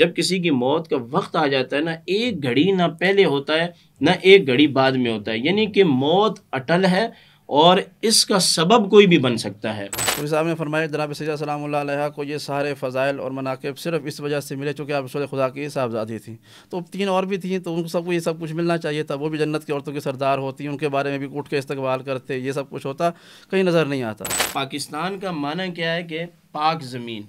जब किसी की मौत का वक्त आ जाता है ना एक घड़ी ना पहले होता है ना एक घड़ी बाद में होता है यानी कि मौत अटल है और इसका सबब कोई भी बन सकता है तो साहब ने फरमाया जनाब सलाम को ये सारे फ़जाइल और मनाकब सिर्फ इस वजह से मिले चूँकि आप शोर खुदा की साहबजादी थी तो तीन और भी थी तो उनको सबको ये सब कुछ मिलना चाहिए था वो भी जन्नत की औरतों की सरदार होती उनके बारे में भी उठ के इस्तेवाल करते ये सब कुछ होता कहीं नज़र नहीं आता पाकिस्तान का माना क्या है कि पाक ज़मीन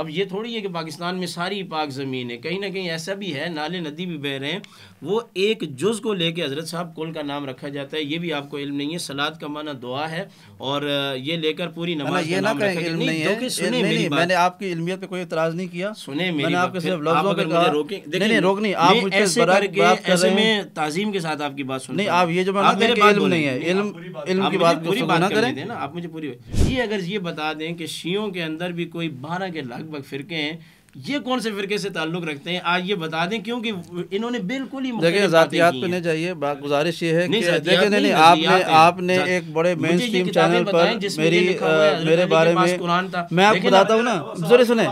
अब ये थोड़ी है कि पाकिस्तान में सारी पाक ज़मीन है कहीं ना कहीं ऐसा भी है नाले नदी भी बह रहे हैं वो एक जुज़ को लेके हज़रत साहब कुल का नाम रखा जाता है ये भी आपको इल्म नहीं है सलाद का माना दुआ है और ये लेकर पूरी नमाज ये ना कहें इल्म नहीं है सुने नहीं, मैंने आपकी इलमियत पे कोई इतराज़ नहीं किया सुने मैंने आपके सिर्फ लफ्ज़ों रोक नहीं आप ऐसे के साथ आपकी बात सुन नहीं आप ये जो मेरे नहीं है ना पूरी बात आप मुझे पूरी ये अगर ये बता दें कि शीयों के अंदर भी कोई बारह के लाख लगभग फ़िरके हैं ये कौन से फिरके से ताल्लुक़ रखते हैं आज ये बता दें क्योंकि इन्होंने बिल्कुल ही देखिए ज़ातियात पे नहीं जाइए गुजारिश ये है कि देखिए नहीं नहीं आपने आपने एक बड़े मेन स्ट्रीम चैनल पर मेरी मेरे बारे में मैं आपको बताता हूँ ना जरूरी सुने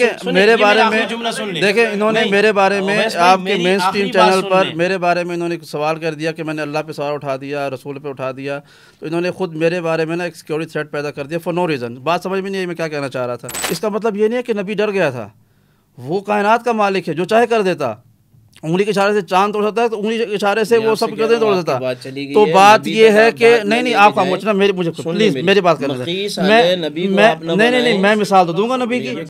देखिए मेरे बारे में देखे इन्होंने मेरे बारे में आपके मेन स्ट्रीम चैनल पर मेरे बारे में इन्होंने सवाल कर दिया कि मैंने अल्लाह पे सवाल उठा दिया रसूल पे उठा दिया तो इन्होंने खुद मेरे बारे में ना एक सिक्योरिटी थ्रेट पैदा कर दिया फॉर नो रीज़न बात समझ में नहीं आई मैं क्या कहना चाह रहा था इसका मतलब ये नहीं है कि नबी डर गया वो कायनात का मालिक है जो चाहे कर देता उंगली के इशारे से चांद तोड़ सकता है तो उंगली के इशारे से वो सब कदम तोड़ देता तो बात ये है कि नहीं नहीं आप खामोश ना मेरी मुझे प्लीज मेरी बात करना नहीं नहीं मैं मिसाल तो दूंगा नबी की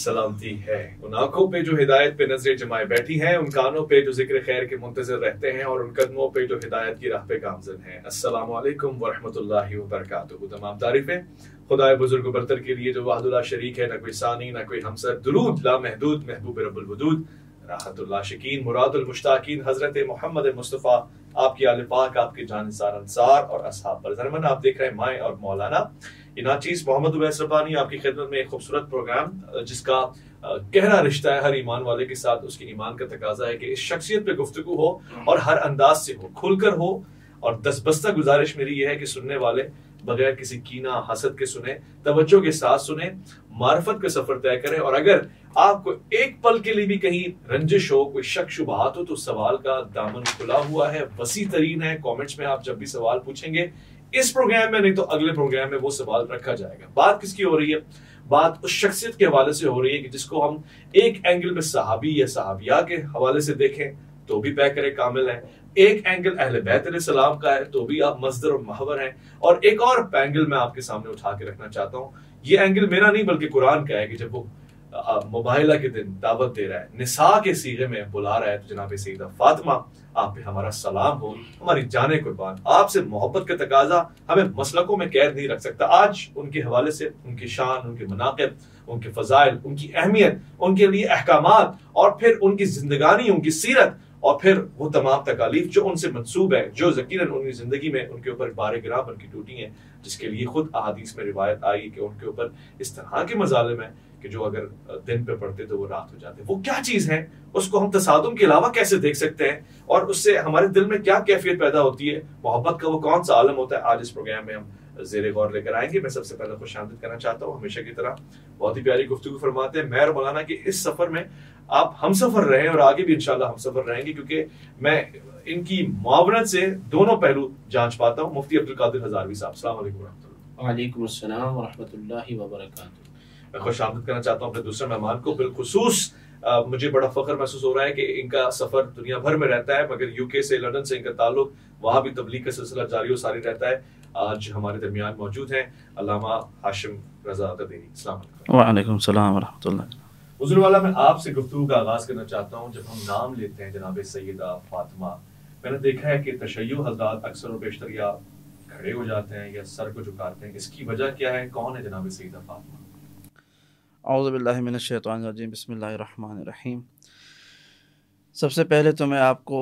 सलामती है उन आंखों पे जो हिदायत पे नजरें जमाए बैठी हैं उन कानों पे जो जिक्र खैर के मुंतजर रहते हैं और उन कदमों पे जो हिदायत की राह पे गामजन है असलम वरहमतुल्लाहि वबरकातुहू तमाम तारीफें खुदाए बुजुर्ग बरतर के लिए जो वाहदुल्ला शरीक है न कोई सानी न कोई हमसर दुरूद ला महदूद महबूब रबुलवदूद राहतुल्ला शकीन मुरादुल मुश्ताकीन हजरत मोहम्मद मुस्तफ़ा आपकी आल पाक आपके जानसार अंसार और असहाब पर आप देख रहे हैं माए और मौलाना इनाचीज मोहम्मद उबैस रबानी आपकी खिदमत में एक खूबसूरत प्रोग्राम जिसका गहरा रिश्ता है हर ईमान वाले के साथ उसके ईमान का तकाजा है कि इस शख्सियत पे गुफ्तु हो हम्म। और हर अंदाज से हो खुलकर हो और दसबस्ता गुजारिश मेरी यह है कि सुनने वाले बगैर किसी कीना हसद के सुने तवज्जो के साथ सुने मार्फत का सफर तय करें और अगर आपको एक पल के लिए भी कहीं रंजिश हो कोई शक शुबहत हो तो सवाल का दामन खुला हुआ है वसी तरीन है कॉमेंट्स में आप जब भी सवाल पूछेंगे इस प्रोग्राम में नहीं तो अगले प्रोग्राम में वो सवाल रखा जाएगा बात किसकी हो रही है बात उस शख्सियत के हवाले से हो रही है कि जिसको हम एक एंगल में सहाबी या सहाबिया के हवाले से देखें तो भी पैकर कामिल है एक एंगल अहल बेहतर सलाम का है तो भी आप मजदर और महावर हैं और एक और एंगल मैं आपके सामने उठा के रखना चाहता हूँ ये एंगल मेरा नहीं बल्कि कुरान का है कि जब वो मुबाहिला के दिन दावत दे रहा है निसा के सीरे में बुला रहा है तो जनाब सईदा फातिमा आप पे हमारा सलाम हो हमारी जाने कुर्बान आपसे मोहब्बत का तकाजा हमें मसलकों में कैद नहीं रख सकता आज उनके हवाले से उनकी शान उनके मनाकब उनके फजाइल उनकी अहमियत उनके लिए अहकाम और फिर उनकी जिंदगानी उनकी सीरत और फिर वो तमाम तकालीफ जो उनसे मनसूब है जो यकीन उनकी ज़िंदगी में उनके ऊपर बारह ग्राम उनकी टूटी है जिसके लिए खुद अहादीस में रिवायत आई कि उनके ऊपर इस तरह के मजालम हैं कि जो अगर दिन पे पड़ते तो वो रात हो जाते वो क्या चीज है उसको हम तसादम के अलावा कैसे देख सकते हैं और उससे हमारे दिल में क्या कैफियत पैदा होती है मोहब्बत का वो कौन सा आलम होता है आज इस प्रोग्राम में हम जेरे गौर लेकर आएंगे मैं सबसे पहले खुश आमद करना चाहता हूँ हमेशा की तरह बहुत ही प्यारी गुफ्तु फरमाते हैं मैं और मौलाना की इस सफर में आप हम सफर रहे और आगे भी इनशाला हम सफर रहेंगे क्योंकि मैं इनकी मुआवरत से दोनों पहलू जांच पाता हूँ मुफ्ती अब्दुल कादिर हजारवी साहब सलाम वालेकुम वालेकुम अस्सलाम वरहमतुल्लाहि मैं खुश आमद करना चाहता हूँ अपने दूसरे मेहमान को बिलखसूस मुझे बड़ा फख्र महसूस हो रहा है कि इनका सफर दुनिया भर में रहता है मगर यूके से लंदन से इनका ताल्लुक वहां भी तबलीग का सिलसिला जारी और सारी रहता है आज हमारे दरमियान मौजूद हैं अलामा हाशिम रजा वालेकुम सलाम वरहमतुल्लाह वाला मैं आपसे गुफ्तु का आगाज करना चाहता हूँ जब हम नाम लेते हैं जनाब सैदा फातिमा मैंने देखा है कि तशैय हजरात अक्सर और बेशतर या खड़े हो जाते हैं या सर को झुकाते हैं इसकी वजह क्या है कौन है जनाब सैदा फातिमा अवज़बिल्लिमिनशैतवानरजीम बसमीम सबसे पहले तो मैं आपको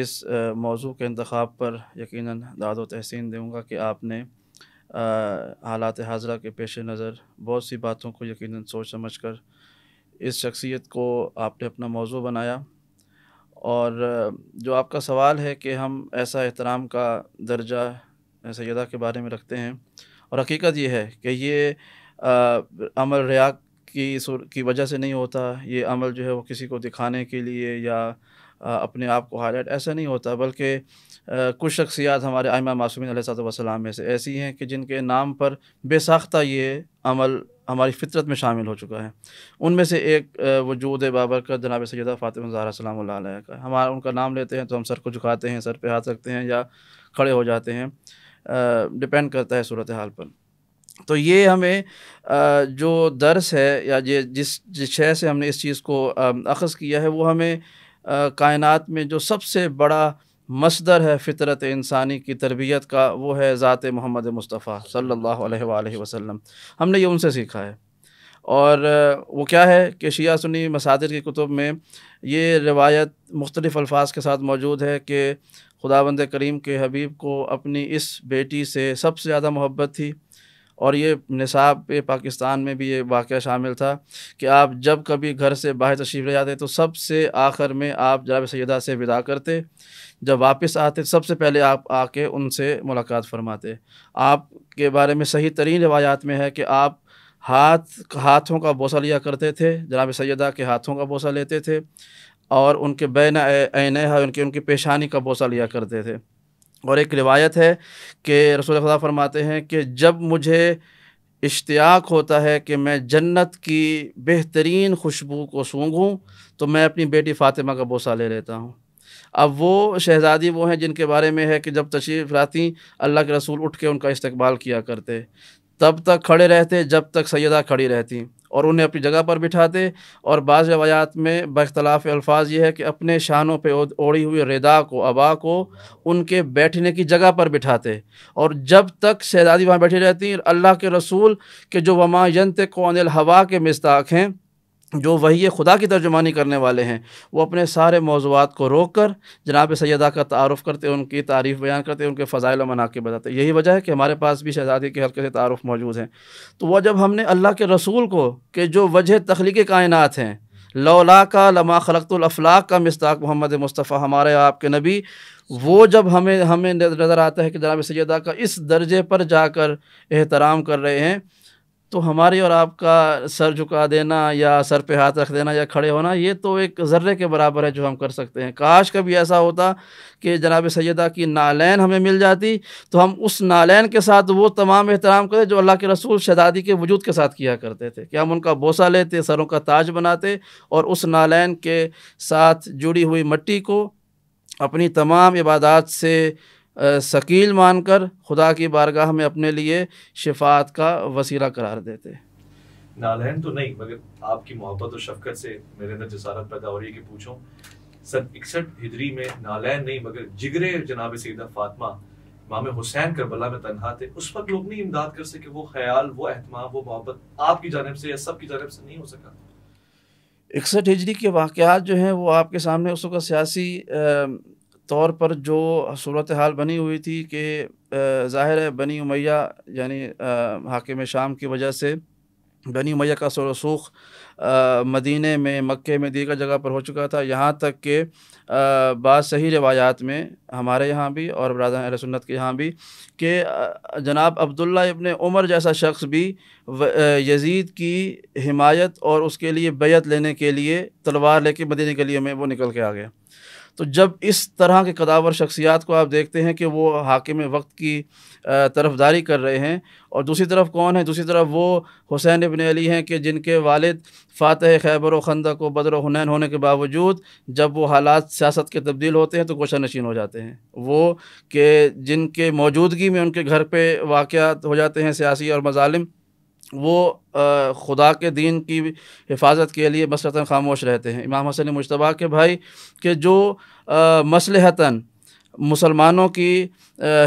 इस मौजू के इंतखब पर यकीन दाद तहसीन दूँगा कि आपने हालात हाजरा के पेश नज़र बहुत सी बातों को यकीन सोच समझ कर इस शख्सियत को आपने अपना मौजू बनाया और जो आपका सवाल है कि हम ऐसा एहतराम का दर्जा सैदा के बारे में रखते हैं और हकीकत यह है कि ये अमर रियाक की सुर की वजह से नहीं होता ये अमल जो है वो किसी को दिखाने के लिए या अपने आप को हाईलाइट ऐसा नहीं होता बल्कि कुछ शख्सियात हमारे आयमा मासूमिन वसलाम में से ऐसी हैं कि जिनके नाम पर बेसाख्ता ये अमल हमारी फितरत में शामिल हो चुका है उनमें से एक वजूद बाबर का जनाब सैदा फ़ातिमा सलाम का हमारा उनका नाम लेते हैं तो हम सर को झुकाते हैं सर पे हाथ रखते हैं या खड़े हो जाते हैं डिपेंड करता है सूरत हाल पर तो ये हमें जो दर्स है या ये जिस जिस शय से हमने इस चीज़ को अखज़ किया है वो हमें कायनात में जो सबसे बड़ा मसदर है फितरत इंसानी की तरबियत का वो है ज़ात मोहम्मद मुस्तफ़ा सल्लल्लाहु अलैहि वसल्लम हमने ये उनसे सीखा है और वो क्या है कि शिया सुनी मसादिर की कुतुब में ये रिवायत मुख्तलिफ़ अल्फाज के साथ मौजूद है कि खुदाबंद करीम के हबीब को अपनी इस बेटी से सबसे ज़्यादा मोहब्बत थी और ये निसाब पे पाकिस्तान में भी ये वाक़ शामिल था कि आप जब कभी घर से बाहर तशरीफ़ ले जाते तो सबसे आखिर में आप जनाब सैदा से विदा करते जब वापस आते सबसे पहले आप आके उनसे मुलाकात फरमाते आप के बारे में सही तरीन रवायात में है कि आप हाथ हाथों का बोसा लिया करते थे जनाब सैदा के हाथों का बोसा लेते थे और उनके बैन आने उनके उनकी पेशानी का बोसा लिया करते थे और एक रिवायत है कि रसूल खुदा फरमाते हैं कि जब मुझे इश्तियाक होता है कि मैं जन्नत की बेहतरीन खुशबू को सूंघूं तो मैं अपनी बेटी फ़ातिमा का बोसा ले लेता हूँ अब वो शहज़ादी वो हैं जिनके बारे में है कि जब तशरीफ़ लाती अल्लाह के रसूल उठ के उनका इस्तकबाल किया करते तब तक खड़े रहते जब तक सैदा खड़ी रहती और उन्हें अपनी जगह पर बिठाते और बाज़ रवायात में बख्तलाफ अल्फाज ये है कि अपने शानों पर ओढ़ी हुई रेदा को अबा को उनके बैठने की जगह पर बिठाते और जब तक शहजादी वहाँ बैठी रहती अल्लाह के रसूल के जो वमा यंत कौन हवा के मस्ताक हैं जो वही खुदा की तर्जुमानी करने वाले हैं वो अपने सारे मौजूद को रोक कर जनाब सैदा का तारफ़ करते उनकी तारीफ़ बयान करते उनके फ़ज़ाइल मनाक़े बताते यही वजह है कि हमारे पास भी शहजादी के हल्के से तारफ़ मौजूद हैं तो वह जब हमने अल्लाह के रसूल को कि जो वजह तख्लीक कायनत हैं लौला का लमा खलतलफलाक का मस्ताक मोहम्मद मुस्तफ़ा हमारे आपके नबी वो जब हमें हमें नज़र आता है कि जनाब सैदा का इस दर्जे पर जाकर एहतराम कर रहे हैं तो हमारी और आपका सर झुका देना या सर पे हाथ रख देना या खड़े होना ये तो एक ज़र्रे के बराबर है जो हम कर सकते हैं काश कभी ऐसा होता कि जनाब सैदा की नालैन हमें मिल जाती तो हम उस नालैन के साथ वो तमाम एहतराम करें जो अल्लाह के रसूल शहजादी के वजूद के साथ किया करते थे कि हम उनका बोसा लेते सरों का ताज बनाते और उस नालैन के साथ जुड़ी हुई मट्टी को अपनी तमाम इबादत से शकील मानकर खुदा की बारगाह में अपने लिए शिफात का वसीला करार देते नालहन तो नहीं मगर आपकी मोहब्बत और शफकत से मेरे अंदर जसारत पैदा हो रही है कि पूछो सन इकसठ हिजरी में नालहन नहीं मगर जिगरे जनाब सईदा फातमा माम हुसैन करबला में तनहा थे उस वक्त लोग नहीं इमदाद कर सके वो ख्याल वो अहतमाम वो मोहब्बत आपकी जानब से या सब की जानब से नहीं हो सका इकसठ हिजरी के वाक़ जो हैं वो आपके सामने उस वक्त सियासी तौर पर जो सूरत हाल बनी हुई थी कि ज़ाहिर है बनी उमैया यानी हाकिम शाम की वजह से बनी उमैया का रसूख मदीने में मक्के में दीगर जगह पर हो चुका था यहाँ तक के बाद सही रवायात में हमारे यहाँ भी और बरदार सुन्नत के यहाँ भी कि जनाब अब्दुल्ला इब्ने उमर जैसा शख्स भी यजीद की हिमायत और उसके लिए बैत लेने के लिए तलवार लेके मदीने के लिए में वो निकल के आ गया तो जब इस तरह के कदावर शख्सियात को आप देखते हैं कि वो हाकिम वक्त की तरफदारी कर रहे हैं और दूसरी तरफ कौन है दूसरी तरफ वो हुसैन इबन अली हैं कि जिनके वालिद फ़ातह खैबर व ख़ंद को बदर हुनैन होने के बावजूद जब वो हालात सियासत के तब्दील होते हैं तो गोशा नशीन हो जाते हैं वो कि जिनके मौजूदगी में उनके घर पर वाक़ हो जाते हैं सियासी और मजालिम वो खुदा के दीन की हिफाजत के लिए मसलता खामोश रहते हैं इमाम हसन मुशतबा के भाई के जो मसलहता मुसलमानों की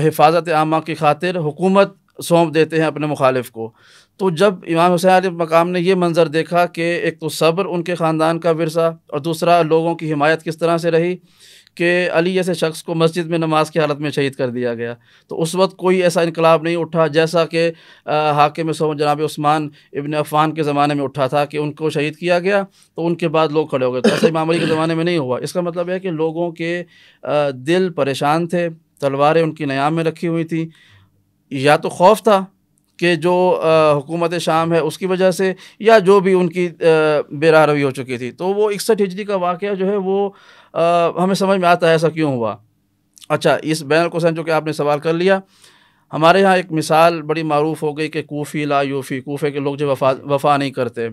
हिफाजत आमा की खातिर हुकूमत सौंप देते हैं अपने मुखालिफ को तो जब इमाम हुसैन मकाम ने यह मंज़र देखा कि एक तो सब्र उनके ख़ानदान का वरसा और दूसरा लोगों की हिमायत किस तरह से रही कि अली जैसे शख्स को मस्जिद में नमाज की हालत में शहीद कर दिया गया तो उस वक्त कोई ऐसा इनकलाब नहीं उठा जैसा कि हाकिम सो जनाब उस्मान इबन अफ़ान के ज़माने में उठा था कि उनको शहीद किया गया तो उनके बाद लोग खड़े हो गए तो ऐसा इमाम अली के ज़माने में नहीं हुआ इसका मतलब है कि लोगों के दिल परेशान थे तलवारें उनकी नयाम में रखी हुई थी या तो खौफ था कि जो हुकूमत शाम है उसकी वजह से या जो भी उनकी बेरारवी हो चुकी थी तो वो इकसठ हिजरी का वाक़ जो है वो आ, हमें समझ में आता है ऐसा क्यों हुआ अच्छा इस बैन कोसैन जो कि आपने सवाल कर लिया हमारे यहाँ एक मिसाल बड़ी मरूफ़ हो गई कि कोफ़ी ला यूफ़ी कोफ़े के लोग जो वफा वफा नहीं करते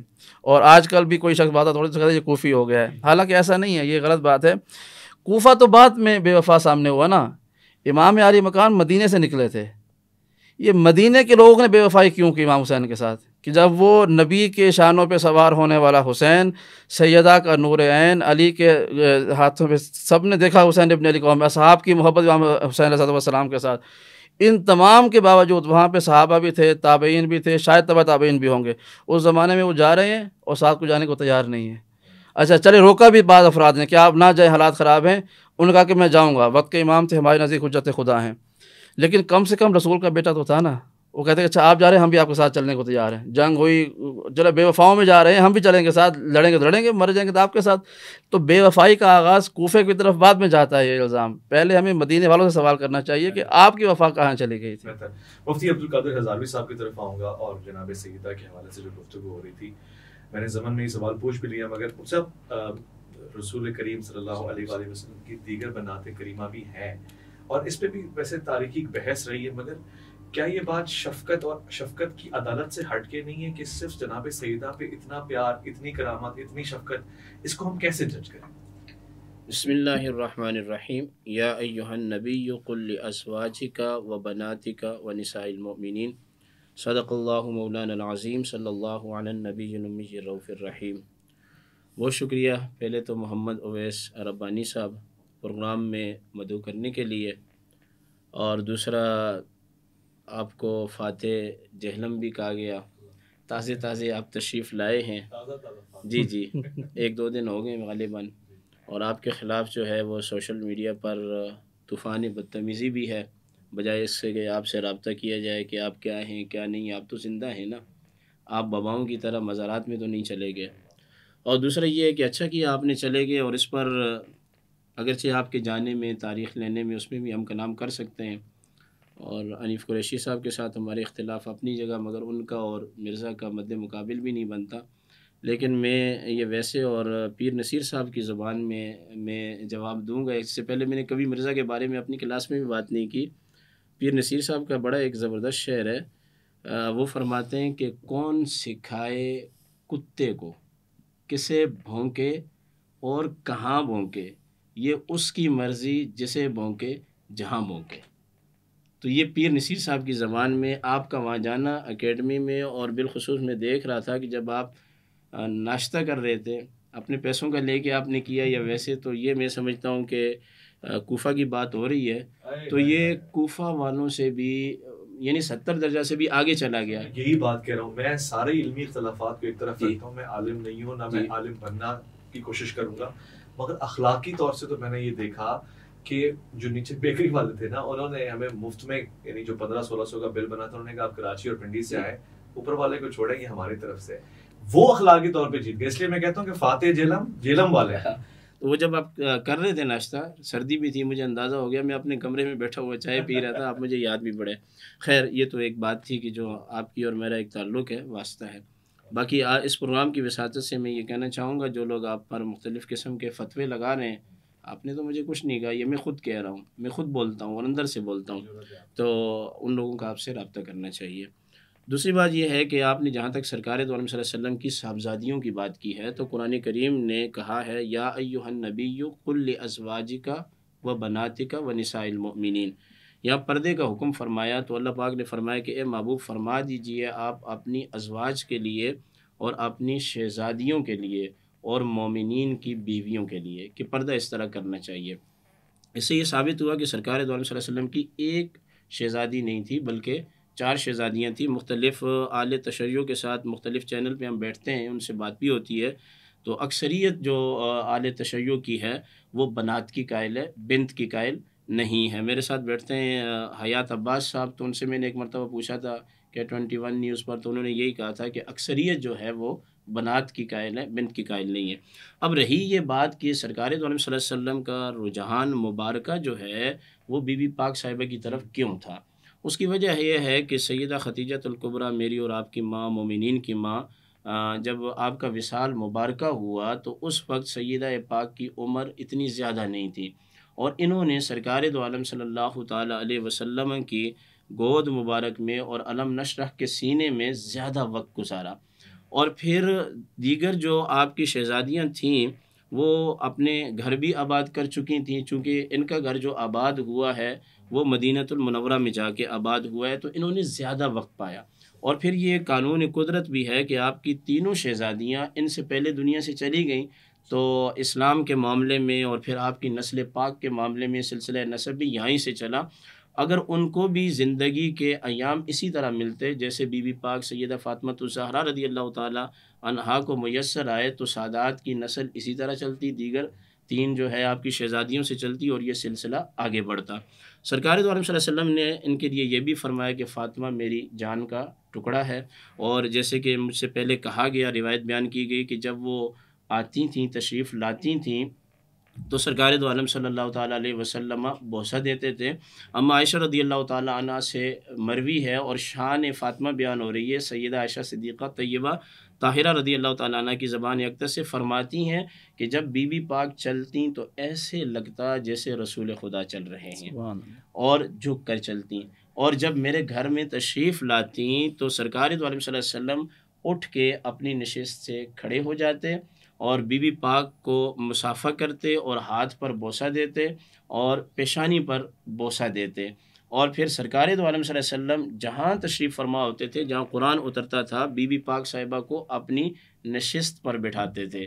और आजकल भी कोई शख्स बात थोड़ी से कहते ये कोफ़ी हो गया है हालांकि ऐसा नहीं है ये गलत बात है कोफ़ा तो बाद में बेवफा सामने हुआ ना इमाम आरी मकान मदीने से निकले थे ये मदीने के लोगों ने बेवफाई क्यों की इमाम हुसैन के साथ कि जब वो नबी के शानों पे सवार होने वाला हुसैन सैदा का नूर ऐन अली के हाथों पे सब ने देखा हुसैन इबन अली को साहब की मोहब्बत हुसैन सलाम के साथ इन तमाम के बावजूद वहाँ पे सहाबा भी थे ताबेन भी थे शायद तबा ताबेन भी होंगे उस ज़माने में वो जा रहे हैं और साथ को जाने को तैयार नहीं है अच्छा चले रोका भी बाद अफराद ने कि आप ना जाए हालात ख़राब हैं उनका कि मैं जाऊँगा वक्त के इमाम थे हमारे नज़दीक उजत खुदा हैं लेकिन कम से कम रसूल का बेटा तो था ना वो कहते हैं अच्छा आप जा रहे हैं हम भी आपके साथ चलने को तैयार हैं जंग हुई चलो बेवफाओं में जा रहे हैं हम भी चलेंगे साथ लड़ेंगे तो लड़ेंगे मर जाएंगे तो आपके साथ तो बेवफाई का आगाज़ कोफे की तरफ बाद में जाता है ये इल्ज़ाम पहले हमें मदीने वालों से सवाल करना चाहिए कि आपकी वफा कहाँ चली गई थी मुफ्ती अब्दुल कादिर हजारवी साहब की तरफ आऊँगा और जनाब सीदा के हवाले से जो गुफ्तु हो रही थी मैंने जमन में ये सवाल पूछ भी लिया मगर सब रसूल करीम सल्लल्लाहु की दीगर बनाते करीमा भी हैं और इस पर भी वैसे तारीखी बहस रही है मगर क्या ये बात शफकत और शफकत की अदालत से हटके नहीं है कि सिर्फ जनाब सईदा पे इतना प्यार इतनी करामत इतनी शफकत इसको हम कैसे जज करें बसमीम याबी कुल अजवाजिका व बनातिका व नसाइलमिन सदक़ल्लामौलानाज़ीम सल्ला नबीरफ़िररहीम बहुत शुक्रिया पहले तो मोहम्मद अवैस रब्बानी साहब प्रोग्राम में मदु करने के लिए और दूसरा आपको फ़ातह जहलम भी कहा गया ताज़े ताज़े आप तशरीफ़ लाए हैं जी जी एक दो दिन हो गए गालिबा और आपके ख़िलाफ़ जो है वो सोशल मीडिया पर तूफ़ान बदतमीज़ी भी है बजाय इससे कि आपसे रबता किया जाए कि आप क्या हैं क्या नहीं आप तो ज़िंदा हैं ना आप बबाओं की तरह मज़ारात में तो नहीं चले गए और दूसरा ये है कि अच्छा किया आपने चले गए और इस पर अगरचे आपके जाने में तारीख़ लेने में उसमें भी हम कलाम कर सकते हैं और अनिफ कुरैशी साहब के साथ हमारे इख्तलाफ़ अपनी जगह मगर उनका और मिर्ज़ा का मद मुकाबिल भी नहीं बनता लेकिन मैं ये वैसे और पीर नसीर साहब की ज़ुबान में मैं जवाब दूंगा इससे पहले मैंने कभी मिर्ज़ा के बारे में अपनी क्लास में भी बात नहीं की पीर नसीर साहब का बड़ा एक ज़बरदस्त शहर है वो फरमाते हैं कि कौन सिखाए कुत्ते को किसे भोंके और कहाँ भोंके ये उसकी मर्ज़ी जिसे भोंके जहाँ भोंके तो ये पीर नसीर साहब की ज़बान में आपका वहाँ जाना अकेडमी में और बिलखसूस मैं देख रहा था कि जब आप नाश्ता कर रहे थे अपने पैसों का लेके आपने किया या वैसे तो ये मैं समझता हूँ कि कोफा की बात हो रही है तो ये कोफा वालों से भी यानी सत्तर दर्जा से भी आगे चला गया यही बात कह रहा हूँ मैं सारे इलमी इख्तलाफात को एक तरफ देखता हूँ मैं आलिम नहीं हूँ ना मैं आलिम बनना की कोशिश करूँगा मगर अखलाकी तौर से तो मैंने ये देखा कि जो नीचे बेकरी वाले थे ना उन्होंने हमें मुफ्त में यानी जो पंद्रह सोलह सौ का बिल बना था उन्होंने कहा आप कराची और पिंडी से हम्म। आए ऊपर वाले को छोड़ेंगे हमारी तरफ से वो अखलाकी तौर पर जीत गए इसलिए मैं कहता हूँ कि फातेह जेलम जेलम वाले तो वो जब आप कर रहे थे नाश्ता सर्दी भी थी मुझे अंदाज़ा हो गया मैं अपने कमरे में बैठा हुआ चाय पी रहा था आप मुझे याद भी पड़े खैर ये तो एक बात थी कि जो आपकी और मेरा एक ताल्लुक है वास्ता है बाकी आ, इस प्रोग्राम की वसात से मैं ये कहना चाहूँगा जो लोग आप पर मुख्तलिफ़ किस्म के फतवे लगा रहे हैं आपने तो मुझे कुछ नहीं कहा ये मैं खुद कह रहा हूँ मैं खुद बोलता हूँ और अंदर से बोलता हूँ तो उन लोगों का आपसे रबता करना चाहिए दूसरी बात यह है कि आपने जहाँ तक सरकार तो की साहबजादियों की बात की है तो कुरान करीम ने कहा है या अयुहन नबी कुल अजवाज का व बनातिका का व नसाइलमिन यहाँ पर्दे का हुक्म फरमाया तो अल्लाह पाक ने फरमाया कि ए महबूब फरमा दीजिए आप अपनी अजवाज के लिए और अपनी शहजादियों के लिए और मोमिन की बीवियों के लिए कि पर्दा इस तरह करना चाहिए इससे ये साबित हुआ कि सरकार वसल्लम की एक शहज़ादी नहीं थी बल्कि चार शहज़ादियाँ थीं मुख्तलिफ़ आल तशैयों के साथ मुख्तलिफ़ चैनल पे हम बैठते हैं उनसे बात भी होती है तो अक्सरियत जो आल तशैयों की है वो बनात की कायल है बिंत की कायल नहीं है मेरे साथ बैठते हैं हयात अब्बास साहब तो उनसे मैंने एक मरतबा पूछा था कि ट्वेंटी वन न्यूज़ पर तो उन्होंने यही कहा था कि अक्सरियत जो है वो बनात की कायल है बिन की कायल नहीं है अब रही ये बात कि सरकार तो वसल्लम का रुझान मुबारक जो है वो बीबी पाक साहिबा की तरफ क्यों था उसकी वजह यह है कि सैदा ख़तीजतुल्कुबरा मेरी और आपकी माँ मोमिन की माँ जब आपका विशाल मुबारक हुआ तो उस वक्त सैदा पाक की उम्र इतनी ज़्यादा नहीं थी और इन्होंने सरकार दो आलम अलैहि वसल्लम की गोद मुबारक में और अलम नशरह के सीने में ज़्यादा वक्त गुजारा और फिर दीगर जो आपकी शहजादियाँ थीं वो अपने घर भी आबाद कर चुकी थीं चूँकि इनका घर जो आबाद हुआ है वो मदीनतमनवरा में जाके आबाद हुआ है तो इन्होंने ज़्यादा वक्त पाया और फिर ये कानून कुदरत भी है कि आपकी तीनों शहजादियाँ इनसे पहले दुनिया से चली गईं तो इस्लाम के मामले में और फिर आपकी नस्ल पाक के मामले में सिलसिला नसब भी यहीं से चला अगर उनको भी ज़िंदगी के अयाम इसी तरह मिलते जैसे बीबी पाक सैद फ़ातमत तो सहरा रदी अल्लाह तहा को मैसर आए तो सादात की नस्ल इसी तरह चलती दीगर तीन जो है आपकी शहज़ादियों से चलती और ये सिलसिला आगे बढ़ता सरकार तो वसम ने इनके लिए ये भी फरमाया कि फ़ातिमा मेरी जान का टुकड़ा है और जैसे कि मुझसे पहले कहा गया रिवायत बयान की गई कि जब वो आती थी तशरीफ़ लाती थी तो सरकार दो सल्ला तसलम बोसा देते थे अम्मा आयशा रदी अल्लाह तन से मरवी है और शान फातमा बयान हो रही है सैदा आयशा सदीक़ा तय्यबा ताहिरा रदी अल्लाह ताली की ज़बान अक्तर से फ़रमाती हैं कि जब बीबी पाक चलती तो ऐसे लगता जैसे रसूल खुदा चल रहे हैं और झुक कर चलती और जब मेरे घर में तशरीफ़ लाती तो सरकार दो आलम उठ के अपनी नशस्त से खड़े हो जाते और बीबी पाक को मुसाफ़ा करते और हाथ पर बोसा देते और पेशानी पर बोसा देते और फिर सरकार वसम जहाँ तशरीफ़ फरमा होते थे जहाँ कुरान उतरता था बीबी पाक साहिबा को अपनी नशस्त पर बैठाते थे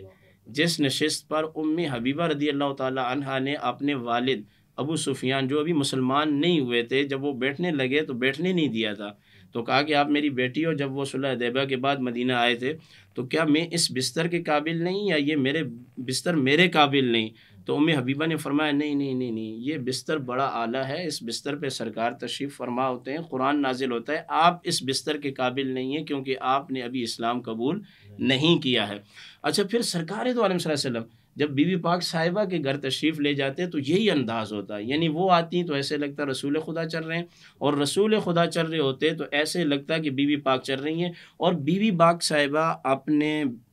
जिस नशस्त पर उम्मी हबीबा रदी अल्लाह तहा ने अपने वालद अबू सुफियान जो अभी मुसलमान नहीं हुए थे जब वो बैठने लगे तो बैठने नहीं दिया था तो कहा कि आप मेरी बेटी हो जब वो सुलह देबा के बाद मदीना आए थे तो क्या मैं इस बिस्तर के काबिल नहीं या ये मेरे बिस्तर मेरे काबिल नहीं तो उम्मी हबीबा ने फरमाया नहीं नहीं नहीं नहीं ये बिस्तर बड़ा आला है इस बिस्तर पे सरकार तशरीफ़ फरमा होते हैं कुरान नाजिल होता है आप इस बिस्तर के काबिल नहीं हैं क्योंकि आपने अभी इस्लाम कबूल नहीं किया है अच्छा फिर सरकार तो आलम वसल्लम जब बीबी पाक साहिबा के घर तशरीफ़ ले जाते तो यही अंदाज़ होता यानी वो आती तो ऐसे लगता रसूल खुदा चल रहे हैं और रसूल खुदा चल रहे होते तो ऐसे लगता कि बीबी पाक चल रही हैं और बीबी पाक साहिबा अपने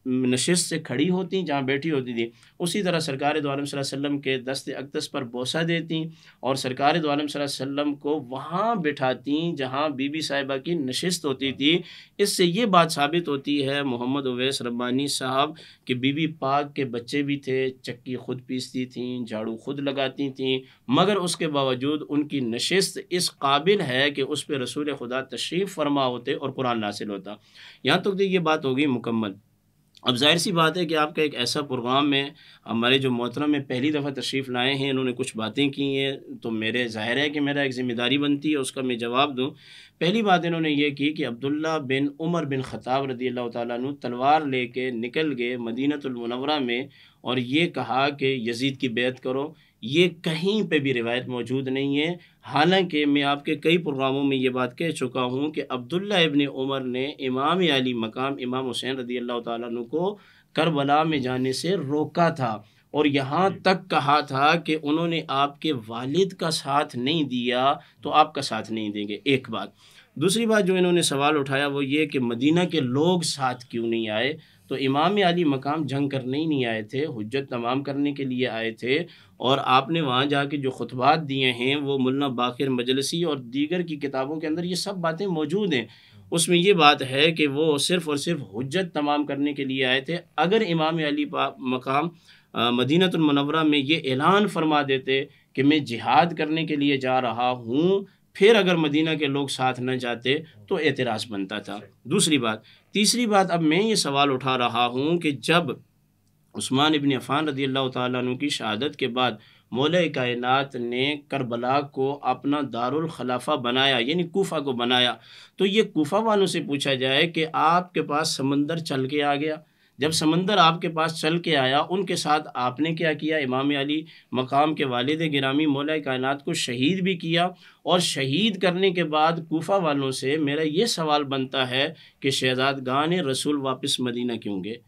नशस्त से खड़ी होती जहाँ बैठी होती थी उसी तरह सरकार दो आलम वसम के दस्त अकदस पर बोसा देती और सरकार दो आलम को वहाँ बैठाती जहाँ बीबी साहिबा की नशस्त होती थी इससे ये बात साबित होती है मोहम्मद अवैस रब्बानी साहब कि बीवी पाक के बच्चे भी थे चक्की खुद पीसती थीं झाड़ू खुद लगाती थीं मगर उसके बावजूद उनकी नशस्त इस काबिल है कि उस पर रसूल खुदा तशरीफ़ फरमा होते और कुरान नासिल होता यहाँ तक तो ये बात होगी मुकम्मल अब जाहिर सी बात है कि आपका एक ऐसा प्रोग्राम में हमारे जो मोहतरम में पहली दफ़ा तशरीफ़ लाए हैं इन्होंने कुछ बातें की हैं तो मेरे जाहिर है कि मेरा एक ज़िम्मेदारी बनती है उसका मैं जवाब दूं पहली बात इन्होंने ये की कि अब्दुल्ला बिन उमर बिन ख़ताब रदी अल्लाह तलवार ले कर निकल गए मदीनतमनवरा में और ये कहा कि यजीद की बैत करो ये कहीं पर भी रिवायत मौजूद नहीं है हालांकि मैं आपके कई प्रोग्रामों में ये बात कह चुका हूँ कि अब्दुल्ला इबन उमर ने इमाम अली मकाम इमाम हुसैन रदी अल्लाह तु को करबला में जाने से रोका था और यहाँ तक कहा था कि उन्होंने आपके वालिद का साथ नहीं दिया तो आपका साथ नहीं देंगे एक बात दूसरी बात जो इन्होंने सवाल उठाया वो ये कि मदीना के लोग साथ क्यों नहीं आए तो इमाम अली मकाम जंग करने ही नहीं आए थे हजत तमाम करने के लिए आए थे और आपने वहाँ जाके जो खुतबात दिए हैं वो मुल्ला बाखिर मजलसी और दीगर की किताबों के अंदर ये सब बातें मौजूद हैं उसमें ये बात है कि वो सिर्फ़ और सिर्फ हजत तमाम करने के लिए आए थे अगर इमाम अली पा मकाम मदीनतमनवरा में ये ऐलान फरमा देते कि मैं जिहाद करने के लिए जा रहा हूँ फिर अगर मदीना के लोग साथ न जाते तो एतराज़ बनता था दूसरी बात तीसरी बात अब मैं ये सवाल उठा रहा हूँ कि जब उस्मान इबन अफ़ान रदी अल्लाह तु की शहादत के बाद मौल कायनत ने करबला को अपना दारुल खलाफा बनाया यानी कोफ़ा को बनाया तो ये कोफ़ा वालों से पूछा जाए कि आपके पास समंदर चल के आ गया जब समंदर आपके पास चल के आया उनके साथ आपने क्या किया इमाम अली मकाम के वालद गिरामी मौल कायनत को शहीद भी किया और शहीद करने के बाद कोफ़ा वालों से मेरा ये सवाल बनता है कि शहजादगान रसूल वापस मदीना क्यों गए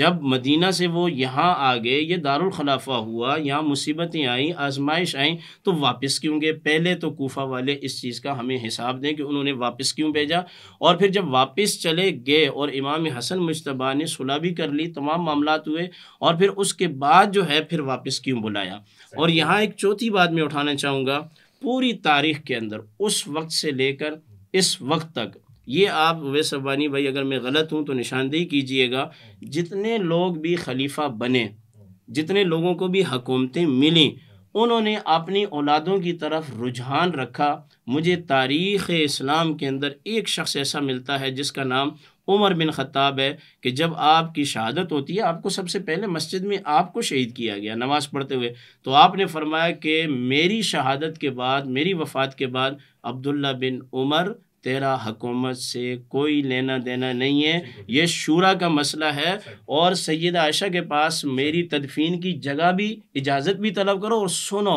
जब मदीना से वो यहाँ आ गए ये दारुल खलाफा हुआ यहाँ मुसीबतें आईं आजमाइश आईं तो वापस क्यों गए पहले तो कोफा वाले इस चीज़ का हमें हिसाब दें कि उन्होंने वापस क्यों भेजा और फिर जब वापस चले गए और इमाम हसन मुशतबा ने सुलह भी कर ली तमाम मामला हुए और फिर उसके बाद जो है फिर वापस क्यों बुलाया और यहाँ एक चौथी बात मैं उठाना चाहूँगा पूरी तारीख के अंदर उस वक्त से लेकर इस वक्त तक ये आप वे सबानी भाई अगर मैं गलत हूँ तो निशानदेही कीजिएगा जितने लोग भी खलीफा बने जितने लोगों को भी हकूमतें मिली उन्होंने अपनी औलादों की तरफ रुझान रखा मुझे तारीख़ इस्लाम के अंदर एक शख्स ऐसा मिलता है जिसका नाम उमर बिन ख़त्ताब है कि जब आपकी शहादत होती है आपको सबसे पहले मस्जिद में आपको शहीद किया गया नमाज़ पढ़ते हुए तो आपने फरमाया कि मेरी शहादत के बाद मेरी वफ़ात के बाद अब्दुल्ला बिन उमर तेरा हकूमत से कोई लेना देना नहीं है ये शूरा का मसला है और सैद आयशा के पास मेरी तदफीन की जगह भी इजाज़त भी तलब करो और सुनो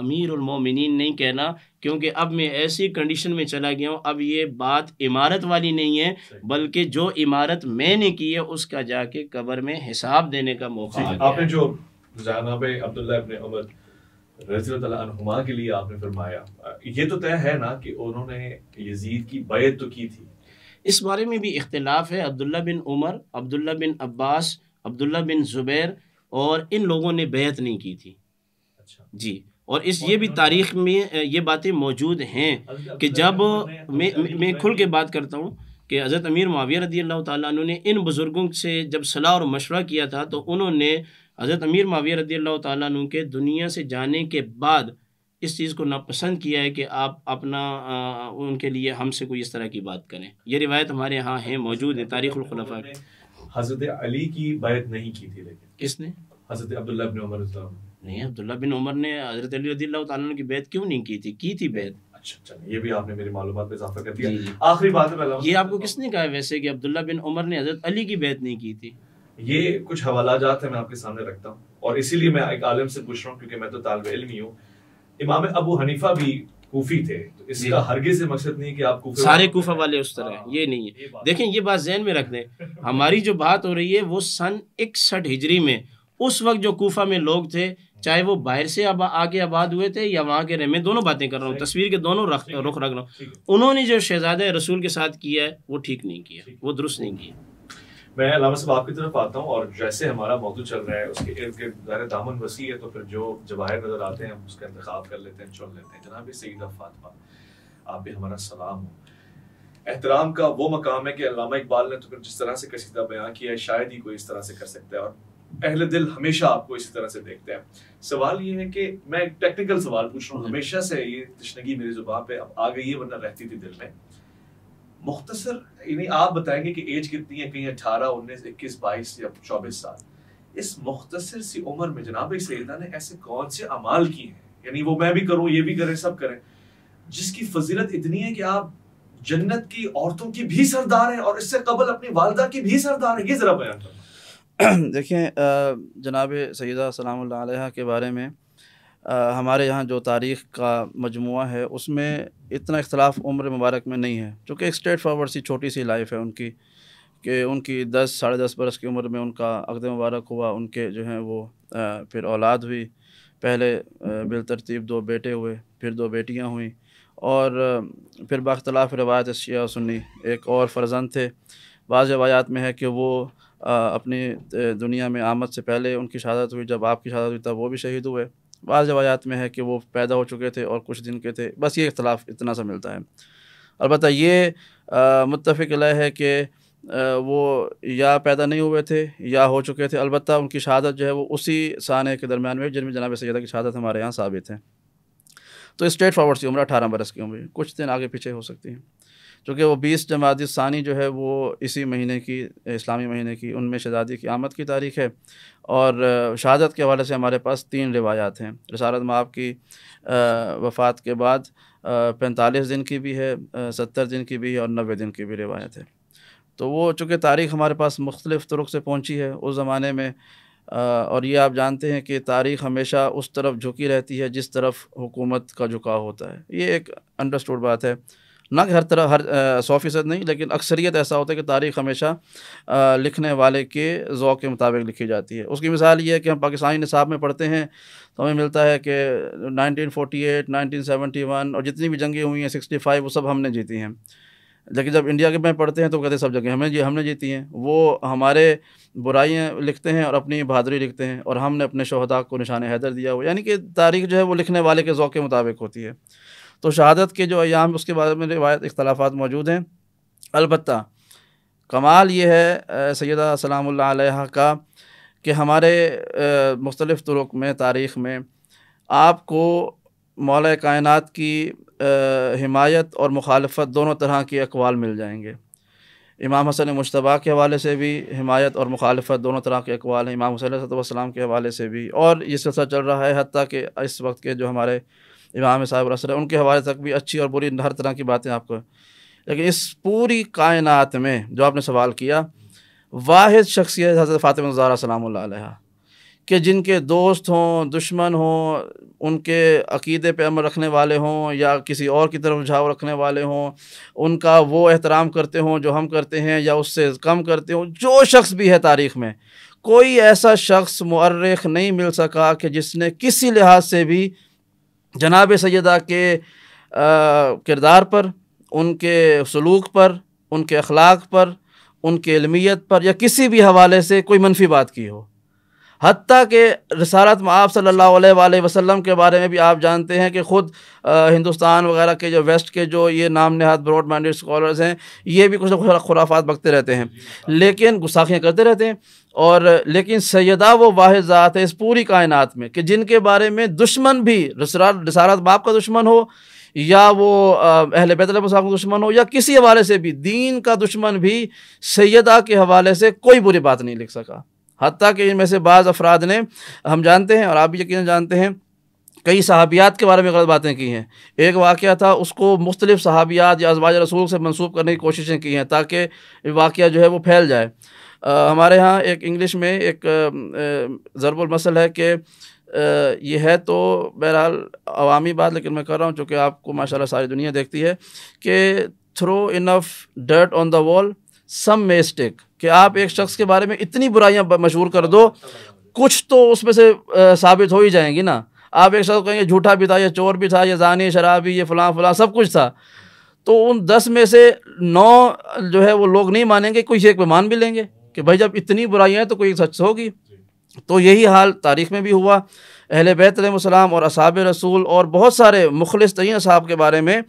अमीर उलमोमिन नहीं कहना क्योंकि अब मैं ऐसी कंडीशन में चला गया हूँ अब ये बात इमारत वाली नहीं है बल्कि जो इमारत मैंने की है उसका जाके कबर में हिसाब देने का मौका आपने जो पे अब्दुल्ला अपने रजील्हुमा के लिए आपने फरमाया ये तो तय है ना कि उन्होंने यजीद की बैत तो की थी इस बारे में भी इख्तलाफ है अब्दुल्ला बिन उमर अब्दुल्ला बिन अब्बास अब्दुल्ला बिन ज़ुबैर और इन लोगों ने बैत नहीं की थी अच्छा जी और इस ये भी तारीख में ये बातें मौजूद हैं कि जब मैं मैं खुल के बात करता हूँ कि हज़रत अमीर माविया रदी अल्लाह ताली ने इन बुज़ुर्गों से जब सलाह और मशवरा किया था तो उन्होंने हज़रत अमीर माविया रदी अल्लाह तु के दुनिया से जाने के बाद इस चीज़ को नापसंद किया है कि आप अपना आ, उनके लिए हमसे कोई इस तरह की बात करें यह रिवायत हमारे यहाँ है मौजूद है तारीखुलखलफा हज़रत अली की बायत नहीं की थी लेकिन किसने हज़रत अब्दुल्ला बिन उमर नहीं अब्दुल्ला बिन उमर ने हज़रत अली रदी अल्लाह तु की बैत क्यों नहीं की थी की थी बैत अच्छा, अच्छा, ये भी आपने मेरी मालूमात में इजाफा कर दिया आखिरी बात है ये आपको किसने कहा है वैसे कि अब्दुल्ला बिन उमर ने हज़रत अली की बैत नहीं की थी ये कुछ हवाला जात है मैं आपके सामने रखता हूँ और इसीलिए मैं एक आलम से पूछ रहा हूँ क्योंकि मैं तो तालब इलम ही हूँ इमाम अबू हनीफा भी कूफी थे तो इसका हरगे से मकसद नहीं कि आप कूफे सारे कूफा वाले उस तरह हाँ, ये नहीं है देखें ये बात जहन में रख दें हमारी जो बात हो रही है वो सन इकसठ हिजरी में उस वक्त जो कूफा में लोग थे चाहे वो बाहर से अब आके आबाद हुए थे या वहाँ के रहे मैं दोनों बातें कर रहा हूँ तस्वीर के दोनों रख रुख रख रहा हूँ उन्होंने जो शहजादे रसूल के साथ किया है वो ठीक नहीं किया वो दुरुस्त नहीं किया मैं अलावा साहब आपकी तरफ आता हूँ और जैसे हमारा मौजू चल रहा है उसके इर्द गिर्द ज़ाहिर दामन वसी है तो फिर जो जवाहर नज़र आते हैं हम उसका इंतखब कर लेते हैं चुन लेते हैं जनाब सईदा फातमा आप भी हमारा सलाम हो एहतराम का वो मकाम है कि अलामा इकबाल ने तो फिर जिस तरह से कसीदा बयां किया है शायद ही कोई इस तरह से कर सकता है और अहल दिल हमेशा आपको इसी तरह से देखते हैं सवाल ये है कि मैं एक टेक्निकल सवाल पूछ रहा हूँ हमेशा से ये तश्नगी मेरी जुबान पर अब आ गई है वरना रहती थी दिल में मुख्तसर यानी आप बताएंगे कि एज कितनी है कहीं अठारह उन्नीस इक्कीस बाईस या चौबीस साल इस मुख्तसर सी उम्र में जनाब सैदा ने ऐसे कौन से अमाल किए हैं यानी वो मैं भी करूँ ये भी करें सब करें जिसकी फजीलत इतनी है कि आप जन्नत की औरतों की भी सरदार हैं और इससे कबल अपनी वालदा की भी सरदार है ये ज़रा बयान करो देखें जनाब सैदा सलाम के बारे में आ, हमारे यहाँ जो तारीख़ का मजमु है उसमें इतना इख्तलाफ उम्र मुबारक में नहीं है चूँकि एक स्ट्रेट फारवर्ड सी छोटी सी लाइफ है उनकी कि उनकी दस साढ़े दस बरस की उम्र में उनका अकद मुबारक हुआ उनके जो हैं वो आ, फिर औलाद हुई पहले बिलतरतीब दो बेटे हुए फिर दो बेटियाँ हुई और फिर बाख्तलाफ रवायत शिया सुन्नी एक और फर्जंद थे बाज़ रवायात में है कि वो आ, अपनी दुनिया में आमद से पहले उनकी शहादत हुई जब आपकी शहादत हुई तब वो भी शहीद हुए बाज़ रवायात में है कि वो पैदा हो चुके थे और कुछ दिन के थे बस ये इख्तलाफ इतना सा मिलता है अलबत् ये मुतफ़ है कि वो या पैदा नहीं हुए थे या हो चुके थे अलबत् उनकी शहादत जो है वो उसी साने के दरमियान में जिनमें जनाब सैदा की शहादत हमारे यहाँ साबित है तो स्ट्रेट फॉरवर्ड सी उम्र अठारह बरस की उम्र कुछ दिन आगे पीछे हो सकती है चूँकि वो बीस जमात सानी जो है वो इसी महीने की इस्लामी महीने की उनमें शहजादी की आमद की तारीख़ है और शहादत के हवाले से हमारे पास तीन रिवायात हैं रसारत माप की वफ़ात के बाद पैंतालीस दिन की भी है सत्तर दिन की भी है और नबे दिन की भी रिवायत है तो वो चूँकि तारीख़ हमारे पास मुख्तलिफ़ तरक से पहुँची है उस ज़माने में और ये आप जानते हैं कि तारीख़ हमेशा उस तरफ झुकी रहती है जिस तरफ हुकूमत का झुकाव होता है ये एक अंडरस्टूड बात है ना कि हर तरह हर सौ फ़ीसद नहीं लेकिन अक्सरियत ऐसा होता है कि तारीख़ हमेशा आ, लिखने वाले के ओक़ के मुताबिक लिखी जाती है उसकी मिसाल ये है कि हम पाकिस्तानी निसाब में पढ़ते हैं तो हमें मिलता है कि 1948, 1971 और जितनी भी जंगें हुई हैं 65 वो सब हमने जीती हैं लेकिन जब इंडिया के में पढ़ते हैं तो कहते सब जगह हमें जी हमने जीती हैं वो हमारे बुराइयाँ लिखते हैं और अपनी बहादुरी लिखते हैं और हमने अपने शहदा को निशान हैदर दिया हुआ यानी कि तारीख जो है वो लिखने वाले के ओक़ के मुताबिक होती है तो शहादत के जो अयाम उसके बारे में रिवायत अख्तलाफा मौजूद हैं अलबत् कमाल ये है सैदा सलाम का कि हमारे मुख्तलफ़ तुरुक में तारीख़ में आपको मौल कायन की हिमायत और मुखालफत दोनों तरह के अकवाल मिल जाएंगे इमाम हसन मुशतबा के हवाले से भी हिमायत और मुखालफत दोनों तरह के अकवाल हैं इमाम हसन सतम के हवाले से भी और ये सिलसिला चल रहा है हती कि इस वक्त के जो हमारे इमाम साहब रसर उनके हवाले तक भी अच्छी और बुरी हर तरह की बातें आपको लेकिन इस पूरी कायनात में जो आपने सवाल किया वाद शख्सियत हज़रत फ़ातिमा ज़ारा सलाम कि जिनके दोस्त हों दुश्मन हों उनके अकीदे पे अमल रखने वाले हों या किसी और की तरफ रुझाव रखने वाले हों उनका वो एहतराम करते हों जो हम करते हैं या उससे कम करते हों जो शख्स भी है तारीख़ में कोई ऐसा शख्स मर्रख नहीं मिल सका कि जिसने किसी लिहाज से भी जनाब सैदा के किरदार पर उनके सलूक पर उनके अखलाक पर उनके इलमियत पर या किसी भी हवाले से कोई मनफी बात की हो हती के रसारत में आप सल्ला वसम के बारे में भी आप जानते हैं कि ख़ुद हिंदुस्तान वगैरह के जो वेस्ट के जो ये नाम नहाद ब्रॉड माइंडेड स्कॉलर्स हैं ये भी कुछ ना कुछ खुराफात बकते रहते हैं लेकिन गुस्साखियाँ करते रहते हैं और लेकिन सैदा वो वाह ज़ात है इस पूरी कायनात में कि जिनके बारे में दुश्मन भी रसारत बाप का दुश्मन हो या वो अहल बैतल का दुश्मन हो या किसी हवाले से भी दीन का दुश्मन भी सैदा के हवाले से कोई बुरी बात नहीं लिख सका हती कि इनमें से बाज़ अफराद ने हम जानते हैं और आप भी यकीन जानते हैं कई सहाबियात के बारे में गलत बातें की हैं एक वाक़ था उसको मुख्तलिफ सहाबियात या अजवाज रसूल से मनसूब करने की कोशिशें की हैं ताकि वाक़ जो है वो फैल जाए हमारे यहाँ एक इंग्लिश में एक ज़रबुलमसल है कि ये है तो बहरहाल अवामी बात लेकिन मैं कर रहा हूँ चूँकि आपको माशाल्लाह सारी दुनिया देखती है कि throw enough dirt on the wall some mistake कि आप एक शख्स के बारे में इतनी बुराइयाँ मशहूर कर दो कुछ तो उसमें से साबित हो ही जाएंगी ना आप एक शख्स कहेंगे झूठा भी था या चोर भी था या जानी शराबी ये फ़लाँ फ़लाँ सब कुछ था तो उन दस में से नौ जो है वो लोग नहीं मानेंगे कुछ एक पे मान भी लेंगे कि भाई जब इतनी बुराइयाँ हैं तो कोई सच होगी तो यही हाल तारीख़ में भी हुआ अहल बैतम और असाब रसूल और बहुत सारे मुखलस तरीन असाब के बारे में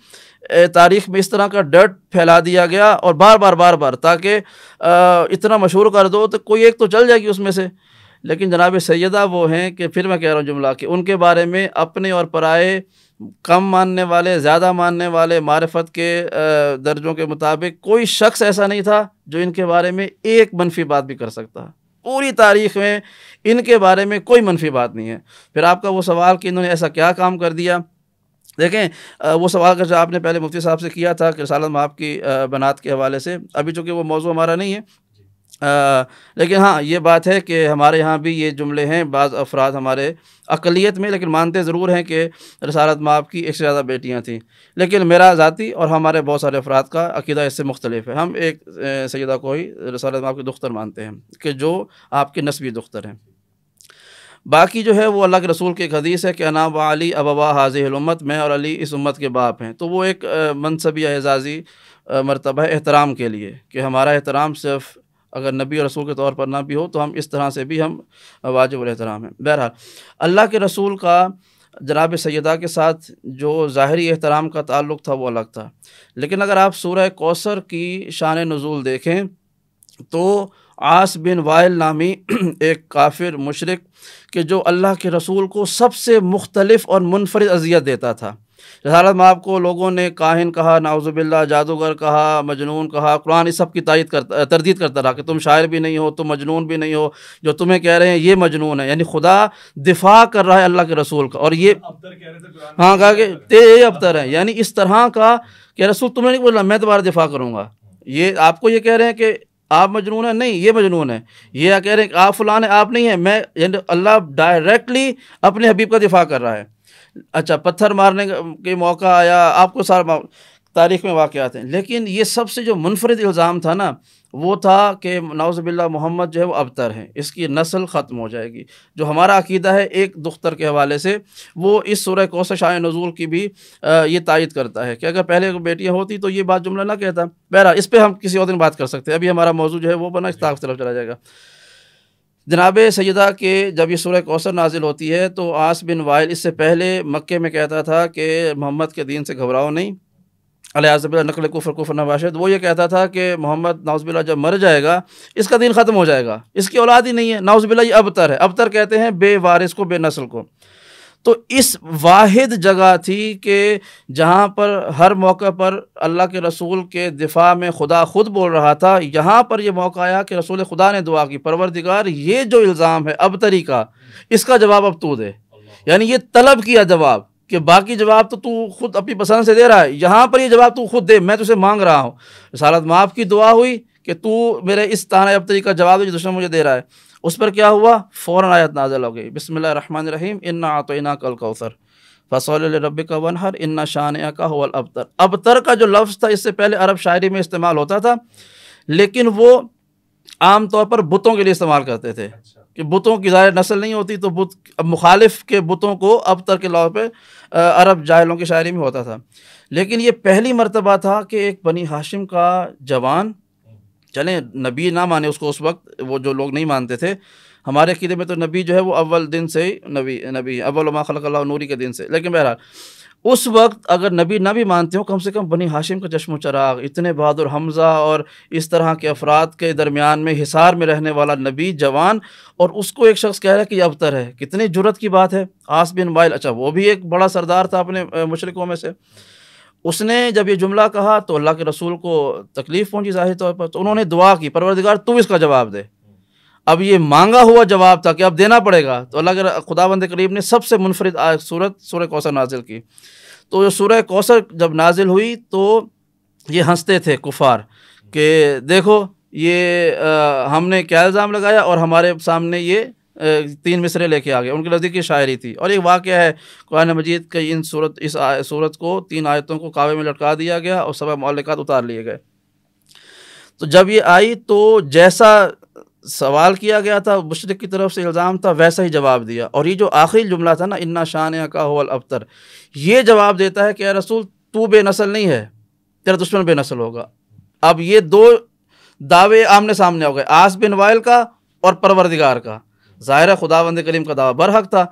तारीख़ में इस तरह का डर्ट फैला दिया गया और बार बार बार बार ताकि इतना मशहूर कर दो तो कोई एक तो चल जाएगी उसमें से लेकिन जनाब सैदा वो हैं कि फिर मैं कह रहा हूँ जुमला कि उनके बारे में अपने और पराए कम मानने वाले ज़्यादा मानने वाले मारफत के दर्जों के मुताबिक कोई शख्स ऐसा नहीं था जो इनके बारे में एक मनफी बात भी कर सकता पूरी तारीख में इनके बारे में कोई मनफी बात नहीं है फिर आपका वो सवाल कि इन्होंने ऐसा क्या काम कर दिया देखें वो सवाल का जो आपने पहले मुफ्ती साहब से किया था कि रसालत माप की बनात के हवाले से अभी चूँकि वो मौजू हमारा नहीं है आ, लेकिन हाँ ये बात है कि हमारे यहाँ भी ये जुमले हैं बाज़ अफराद हमारे अकलीत में लेकिन मानते ज़रूर हैं कि रसालत माँ की एक से ज़्यादा बेटियाँ थीं लेकिन मेरा ज़ाती और हमारे बहुत सारे अफराद का अकीदा इससे मुख्तलिफ है हम एक सैदा को ही रसारत माप की दुख्तर मानते हैं कि जो आपके नस्बी दुख्तर हैं बाकी जो है वो अल्लाह के रसूल की एक हदीस है कि अनाब अली हाजिर उम्मत मैं और अली इस उम्मत के बाप हैं तो वो एक मनसबी एजाज़ी मरतबा एहतराम के लिए कि हमारा एहतराम सिर्फ़ अगर नबी और रसूल के तौर पर ना भी हो तो हम इस तरह से भी हम वाजिब एहतराम हैं बहरहाल अल्लाह के रसूल का जनाब सैदा के साथ जो ज़ाहरी एहतराम का ताल्लुक़ था वो अलग था लेकिन अगर आप सूर्य कौसर की शान नज़ुल देखें तो आस बिन वायल नामी एक काफिर मुशरक के जो अल्लाह के रसूल को सबसे मुख्तलफ़ और मुनफरद अजियत देता था जसालत माप को लोगों ने काहिन कहा नाउज़ुबिल्ला जादूगर कहा मजनून कहा कुरान इस सब की तारीद करता तरदीद करता रहा कि तुम शायर भी नहीं हो तुम मजनून भी नहीं हो जो तुम्हें कह रहे हैं ये मजनून है यानी खुदा दिफा कर रहा है अल्लाह के रसूल का और ये हाँ कहा कि ते अबतर है यानी इस तरह का कि रसूल तुम्हें नहीं बोला मैं दोबारा दिफा करूँगा ये आपको ये कह रहे हैं कि आप मजनून हैं नहीं ये मजनून है ये कह रहे हैं कि आप फलान है आप नहीं हैं मैं यानी अल्लाह डायरेक्टली अपने हबीब का दिफा कर रहा है अच्छा पत्थर मारने के मौका आया आपको सारा तारीख में आते हैं लेकिन ये सबसे जो मुनफरद इल्ज़ाम था ना वो था कि नवजबिल्ला मोहम्मद जो है वो अबतर हैं इसकी नस्ल ख़त्म हो जाएगी जो हमारा अकीदा है एक दुख्तर के हवाले से वो इस सुरह कौश शाह नजूल की भी आ, ये तायद करता है कि अगर पहले बेटियाँ होती तो ये बात जुमला ना कहता बहरा इस पर हम किसी और दिन बात कर सकते हैं अभी हमारा मौजूद जो है वो बना इस तरफ चला जाएगा जनाब सैदा के जब ये सूर्य कौसर नाजिल होती है तो आस बिन वायल इससे पहले मक्के में कहता था कि मोहम्मद के दीन से घबराओ नहीं अलियाजबिल्ला नकल कुफर कुफर नवाशद वो ये कहता था कि मोहम्मद नाउजबिल्ला जब मर जाएगा इसका दिन ख़त्म हो जाएगा इसकी औलाद ही नहीं है नाउजबिल्ला ये अबतर है अबतर कहते हैं वारिस को बेनसल को तो इस वाहिद जगह थी कि जहाँ पर हर मौके पर अल्लाह के रसूल के दिफा में खुदा खुद बोल रहा था यहाँ पर यह मौका आया कि रसूल खुदा ने दुआ की परवरदिगार ये जो इल्ज़ाम है अब तरीका इसका जवाब अब तू दे यानी ये तलब किया जवाब कि बाकी जवाब तो तू खुद अपनी पसंद से दे रहा है यहाँ पर ये जवाब तू खुद दे मैं तुझे मांग रहा हूँ सालत माफ़ की दुआ हुई कि तू मेरे इस ताना अब तरीका जवाब जो दुश्मन मुझे दे रहा है उस पर क्या हुआ फ़ौर आयत नाजल हो गई बिसमीम रहीम इन्ना आतोना कल कौसर फसौल रब का वन हर इन्ना शान का हवल अबतर अबतर का जो लफ्ज़ था इससे पहले अरब शायरी में इस्तेमाल होता था लेकिन वो आम तौर पर बुतों के लिए इस्तेमाल करते थे अच्छा। कि बुतों की ज़ाहिर नस्ल नहीं होती तो बुत मुखालिफ के बुतों को अबतर के लौर पर अरब जाहलों की शायरी में होता था लेकिन ये पहली मरतबा था कि एक बनी हाशिम का जवान चलें नबी ना माने उसको उस वक्त वो जो लोग नहीं मानते थे हमारे अकीदे में तो नबी जो है वो अव्वल दिन से ही नबी नबी अव्वल मा खलक नूरी के दिन से लेकिन बहरहाल उस वक्त अगर नबी ना भी मानते हो कम से कम बनी हाशिम का चश्मो चराग इतने बहादुर हमज़ा और इस तरह के अफराद के दरमियान में हिसार में रहने वाला नबी जवान और उसको एक शख्स कह रहा है कि अबतर है कितनी जुरत की बात है आस बिन वाइल अच्छा वो भी एक बड़ा सरदार था अपने मुशरकों में से उसने जब ये जुमला कहा तो अल्लाह के रसूल को तकलीफ़ पहुंची जाहिर तौर पर तो उन्होंने दुआ की परवरदिगार तू इसका जवाब दे अब ये मांगा हुआ जवाब था कि अब देना पड़ेगा तो अल्लाह के खुदा बंद करीब ने सबसे मुनफरद सूरत सूर कौसर नाजिल की तो जो सूर कौसर जब नाजिल हुई तो ये हंसते थे कुफार कि देखो ये आ, हमने क्या इल्ज़ाम लगाया और हमारे सामने ये तीन मिसरे लेके आ गए उनके नज़दीक की शायरी थी और एक वाक्य है कुरान मजीद के इन सूरत इस सूरत को तीन आयतों को कावे में लटका दिया गया और सब मौलिकात उतार लिए गए तो जब ये आई तो जैसा सवाल किया गया था मुशरक की तरफ से इल्ज़ाम था वैसा ही जवाब दिया और ये जो आखिरी जुमला था ना इन्ना शान का होल अबतर ये जवाब देता है कि रसूल तू बेनसल नहीं है तेरा दुश्मन बेनसल होगा अब ये दो दावे आमने सामने हो गए आस बिन वायल का और परवरदिगार का ज़ाहिर खुदा बंद करीम का दावा बरहक था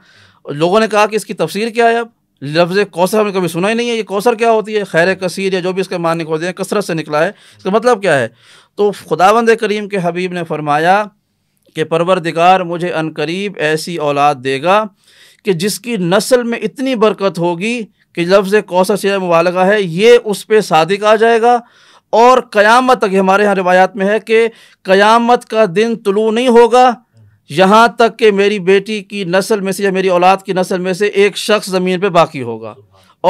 लोगों ने कहा कि इसकी तफसीर क्या है अब लफ्ज़ कौसर हमें कभी सुना ही नहीं है ये कौसर क्या होती है खैर कसीर या जो भी इसके मानक होते हैं कसरत से निकला है इसका मतलब क्या है तो खुदावंद करीम के हबीब ने फरमाया कि परवरदिगार मुझे अन करीब ऐसी औलाद देगा कि जिसकी नस्ल में इतनी बरकत होगी कि लफ्ज़ कौसर से मुबालगा है ये उस पर सादिक आ जाएगा और क़यामत तक हमारे यहाँ रिवायात में है कि क़यामत का दिन तुलू नहीं होगा यहाँ तक कि मेरी बेटी की नस्ल में से या मेरी औलाद की नस्ल में से एक शख्स ज़मीन पर बाकी होगा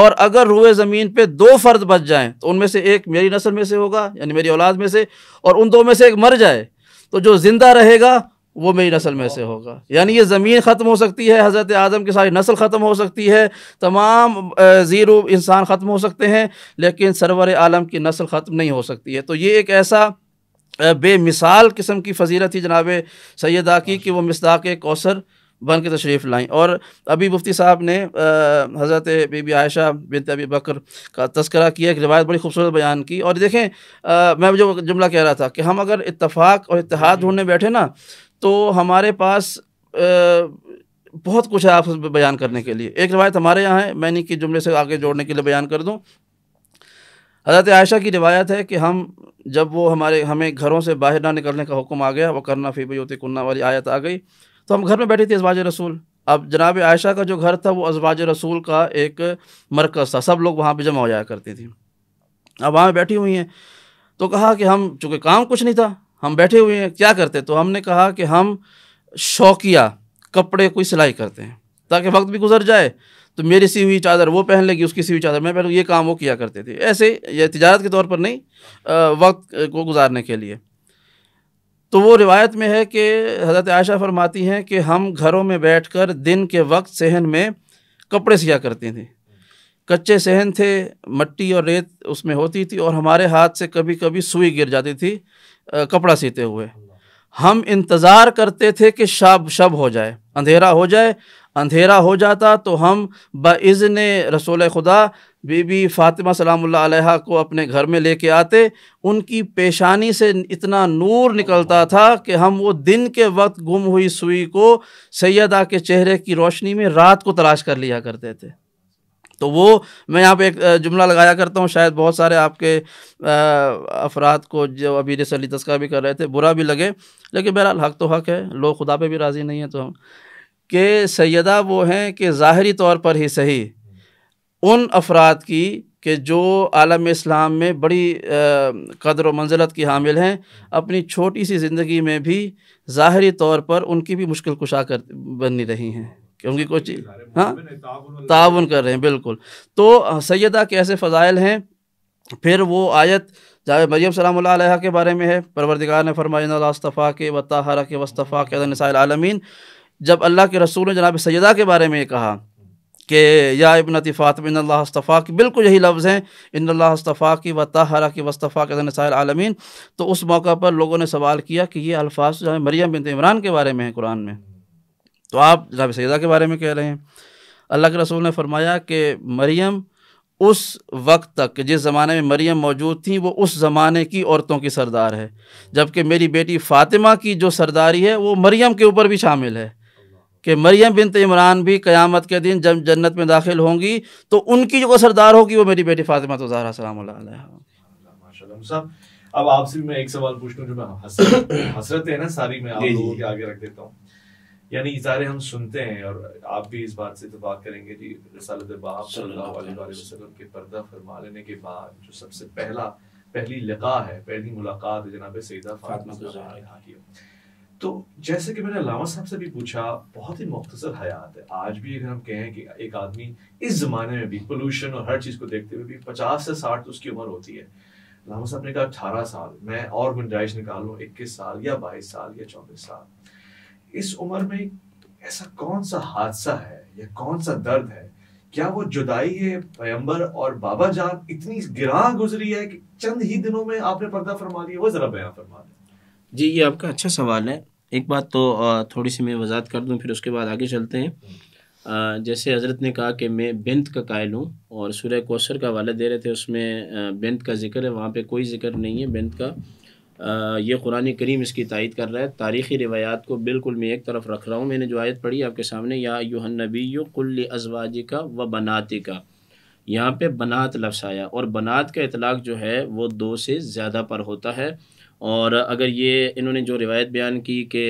और अगर रुए ज़मीन पे दो फ़र्द बच जाएं तो उनमें से एक मेरी नस्ल में से होगा यानी मेरी औलाद में से और उन दो में से एक मर जाए तो जो ज़िंदा रहेगा वो मेरी नस्ल में से होगा यानी ये ज़मीन ख़त्म हो सकती है हज़रत आजम की सारी नस्ल ख़त्म हो सकती है तमाम ज़ीरो इंसान ख़त्म हो सकते हैं लेकिन सरवर आलम की नस्ल ख़त्म नहीं हो सकती है तो ये एक ऐसा बेमिसाल किस्म की फजीलत थी जनाब सैदा की कि वह मसदाक कौसर बन के तशरीफ़ लाएँ और अभी मुफ्ती साहब ने हज़रत बीबी आयशा बिन तबी बकर का तस्करा किया एक रिवायत बड़ी खूबसूरत बयान की और देखें आ, मैं जो जुमला कह रहा था कि हम अगर इतफ़ाक़ और इतिहाद ढूंढने बैठे ना तो हमारे पास आ, बहुत कुछ है आपस बयान करने के लिए एक रवायत हमारे यहाँ है मैं नहीं कि जुमले से आगे जोड़ने के लिए बयान कर दूँ हज़रत आयशा की रिवायत है कि हम जब वो हमारे हमें घरों से बाहर ना निकलने का हुक्म आ गया वो करना फी होती कन्ना वाली आयत आ गई तो हम घर में बैठे थे अजवाज रसूल अब जनाब आयशा का जो घर था वो अजवाज रसूल का एक मरकज़ था सब लोग वहाँ पर जमा हो जाया करती थी अब वहाँ बैठी हुई हैं तो कहा कि हम चूँकि काम कुछ नहीं था हम बैठे हुए हैं क्या करते तो हमने कहा कि हम शौकिया कपड़े कोई सिलाई करते हैं ताकि वक्त भी गुजर जाए तो मेरी सी हुई चादर वो पहन लेगी उसकी सी हुई चादर मैं पहन ये काम वो किया करते थे ऐसे ये तजारत के तौर पर नहीं आ, वक्त को गुजारने के लिए तो वो रिवायत में है कि हज़रत आयशा फरमाती हैं कि हम घरों में बैठ कर दिन के वक्त सहन में कपड़े सिया करती थी कच्चे सहन थे मट्टी और रेत उसमें होती थी और हमारे हाथ से कभी कभी सुई गिर जाती थी कपड़ा सीते हुए हम इंतज़ार करते थे कि शब शब हो जाए अंधेरा हो जाए अंधेरा हो जाता तो हम बज़न रसोल खुदा बीबी फ़ातिमा सलाम को अपने घर में लेके आते उनकी पेशानी से इतना नूर निकलता था कि हम वो दिन के वक्त गुम हुई सुई को सैदा के चेहरे की रोशनी में रात को तलाश कर लिया करते थे तो वो मैं यहाँ पे एक जुमला लगाया करता हूँ शायद बहुत सारे आपके अफराद को जो अभी जैसे अली तस्का भी कर रहे थे बुरा भी लगे लेकिन बहरहाल हक तो हक है लोग खुदा पे भी राज़ी नहीं है तो हम कि सैदा वो हैं कि ज़ाहरी तौर पर ही सही उन अफराद की कि जो आलम इस्लाम में बड़ी कदर व मंजिलत की हामिल हैं अपनी छोटी सी ज़िंदगी में भी ज़ाहरी तौर पर उनकी भी मुश्किल कुशा कर बनी रही हैं क्योंकि कुछ हाँ ताउन कर रहे हैं बिल्कुल तो सैदा के ऐसे फ़जाइल हैं फिर वो आयत जावे मरीम सलाम के बारे में है परवरदिगार ने फरमायास्तफ़ा के वाहर के वस्तफ़ा के आलमीन जब अल्लाह के रसूल ने जनाब सैदा के बारे में कहा कि या इन फ़ातमिनस्तफ़ा की बिल्कुल यही लफ्ज़ हैं इनस्तफ़ा की वताहरा की वस्तफ़ा के आलमीन तो उस मौका पर लोगों ने सवाल किया कि ये अल्फाज जो है मरीम बिन इमरान के बारे में है कुरान में तो आप जनाब सैदा के बारे में कह रहे हैं अल्लाह के रसूल ने फरमाया कि मरियम उस वक्त तक जिस ज़माने में मरियम मौजूद थी वो उस ज़माने की औरतों की सरदार है जबकि मेरी बेटी फ़ातिमा की जो सरदारी है वो मरियम के ऊपर भी शामिल है कि मरियम बिनत इमरान भी क़यामत के दिन जब जन्नत में दाखिल होंगी तो उनकी जो सरदार होगी वो मेरी बेटी फ़ातिमा तो ज़ारा सलाम साहब अब आपसे मैं एक सवाल पूछ लूँ जो मैं हसरत है ना सारी मैं आप लोगों के आगे रख देता हूँ यानी इजारे हम सुनते हैं और आप भी इस बात से इतफाक करेंगे जी रसालत के पर्दा फरमा लेने के बाद जो सबसे पहला पहली लका है पहली मुलाकात जनाब सईदा फातिमा तो जैसे कि मैंने लामा साहब से भी पूछा बहुत ही मुख्तर हयात है आज भी अगर हम कहें कि एक आदमी इस ज़माने में भी पोल्यूशन और हर चीज़ को देखते हुए भी पचास से साठ तो उसकी उम्र होती है लामा साहब ने कहा अठारह साल मैं और गुंजाइश निकालू इक्कीस साल या बाईस साल या चौबीस साल इस उम्र में ऐसा कौन सा हादसा है या कौन सा दर्द है क्या वो जुदाई है पैम्बर और बाबा जान इतनी गिरा गुजरी है कि चंद ही दिनों में आपने पर्दा फरमा लिया वो ज़रा बयां फरमा दें जी ये आपका अच्छा सवाल है एक बात तो थोड़ी सी मैं वजात कर दूं फिर उसके बाद आगे चलते हैं हम्म। जैसे हज़रत ने कहा कि मैं बिंत का कायल हूँ और सूर्य कौशर का वाला दे रहे थे उसमें बिंत का जिक्र है वहाँ पे कोई जिक्र नहीं है बिंत का ये कुरान करीम इसकी तायद कर रहा है तारीख़ी रिवायात को बिल्कुल मैं एक तरफ रख रहा हूँ मैंने जो आयत पढ़ी आपके सामने या यूहन नबी कुल्ल अजवाजी का व बनाती का यहाँ पे बनात लफ्स आया और बनात का इतलाक़ जो है वो दो से ज़्यादा पर होता है और अगर ये इन्होंने जो रिवायत बयान की कि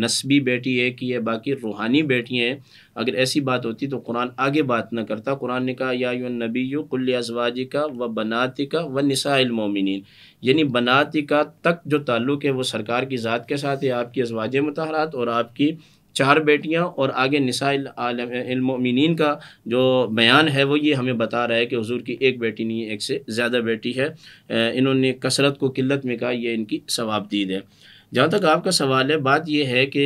नस्बी बेटी है कि ये बाकी रूहानी बेटियाँ हैं अगर ऐसी बात होती तो कुरान आगे बात ना करता कुरान ने कहा या यून नबी यू कुल अजवाजी का व बनाती का व नसाइलमोमिन यानी बनाती का तक जो ताल्लुक़ है वो सरकार की ज़ात के साथ है आपकी अजवाज मतहरात और आपकी चार बेटियां और आगे निसामिन का जो बयान है वो ये हमें बता रहा है कि हजूर की एक बेटी नहीं एक से ज़्यादा बेटी है इन्होंने कसरत को किल्लत में कहा यह इनकी सवाबदीद है जहाँ तक आपका सवाल है बात यह है कि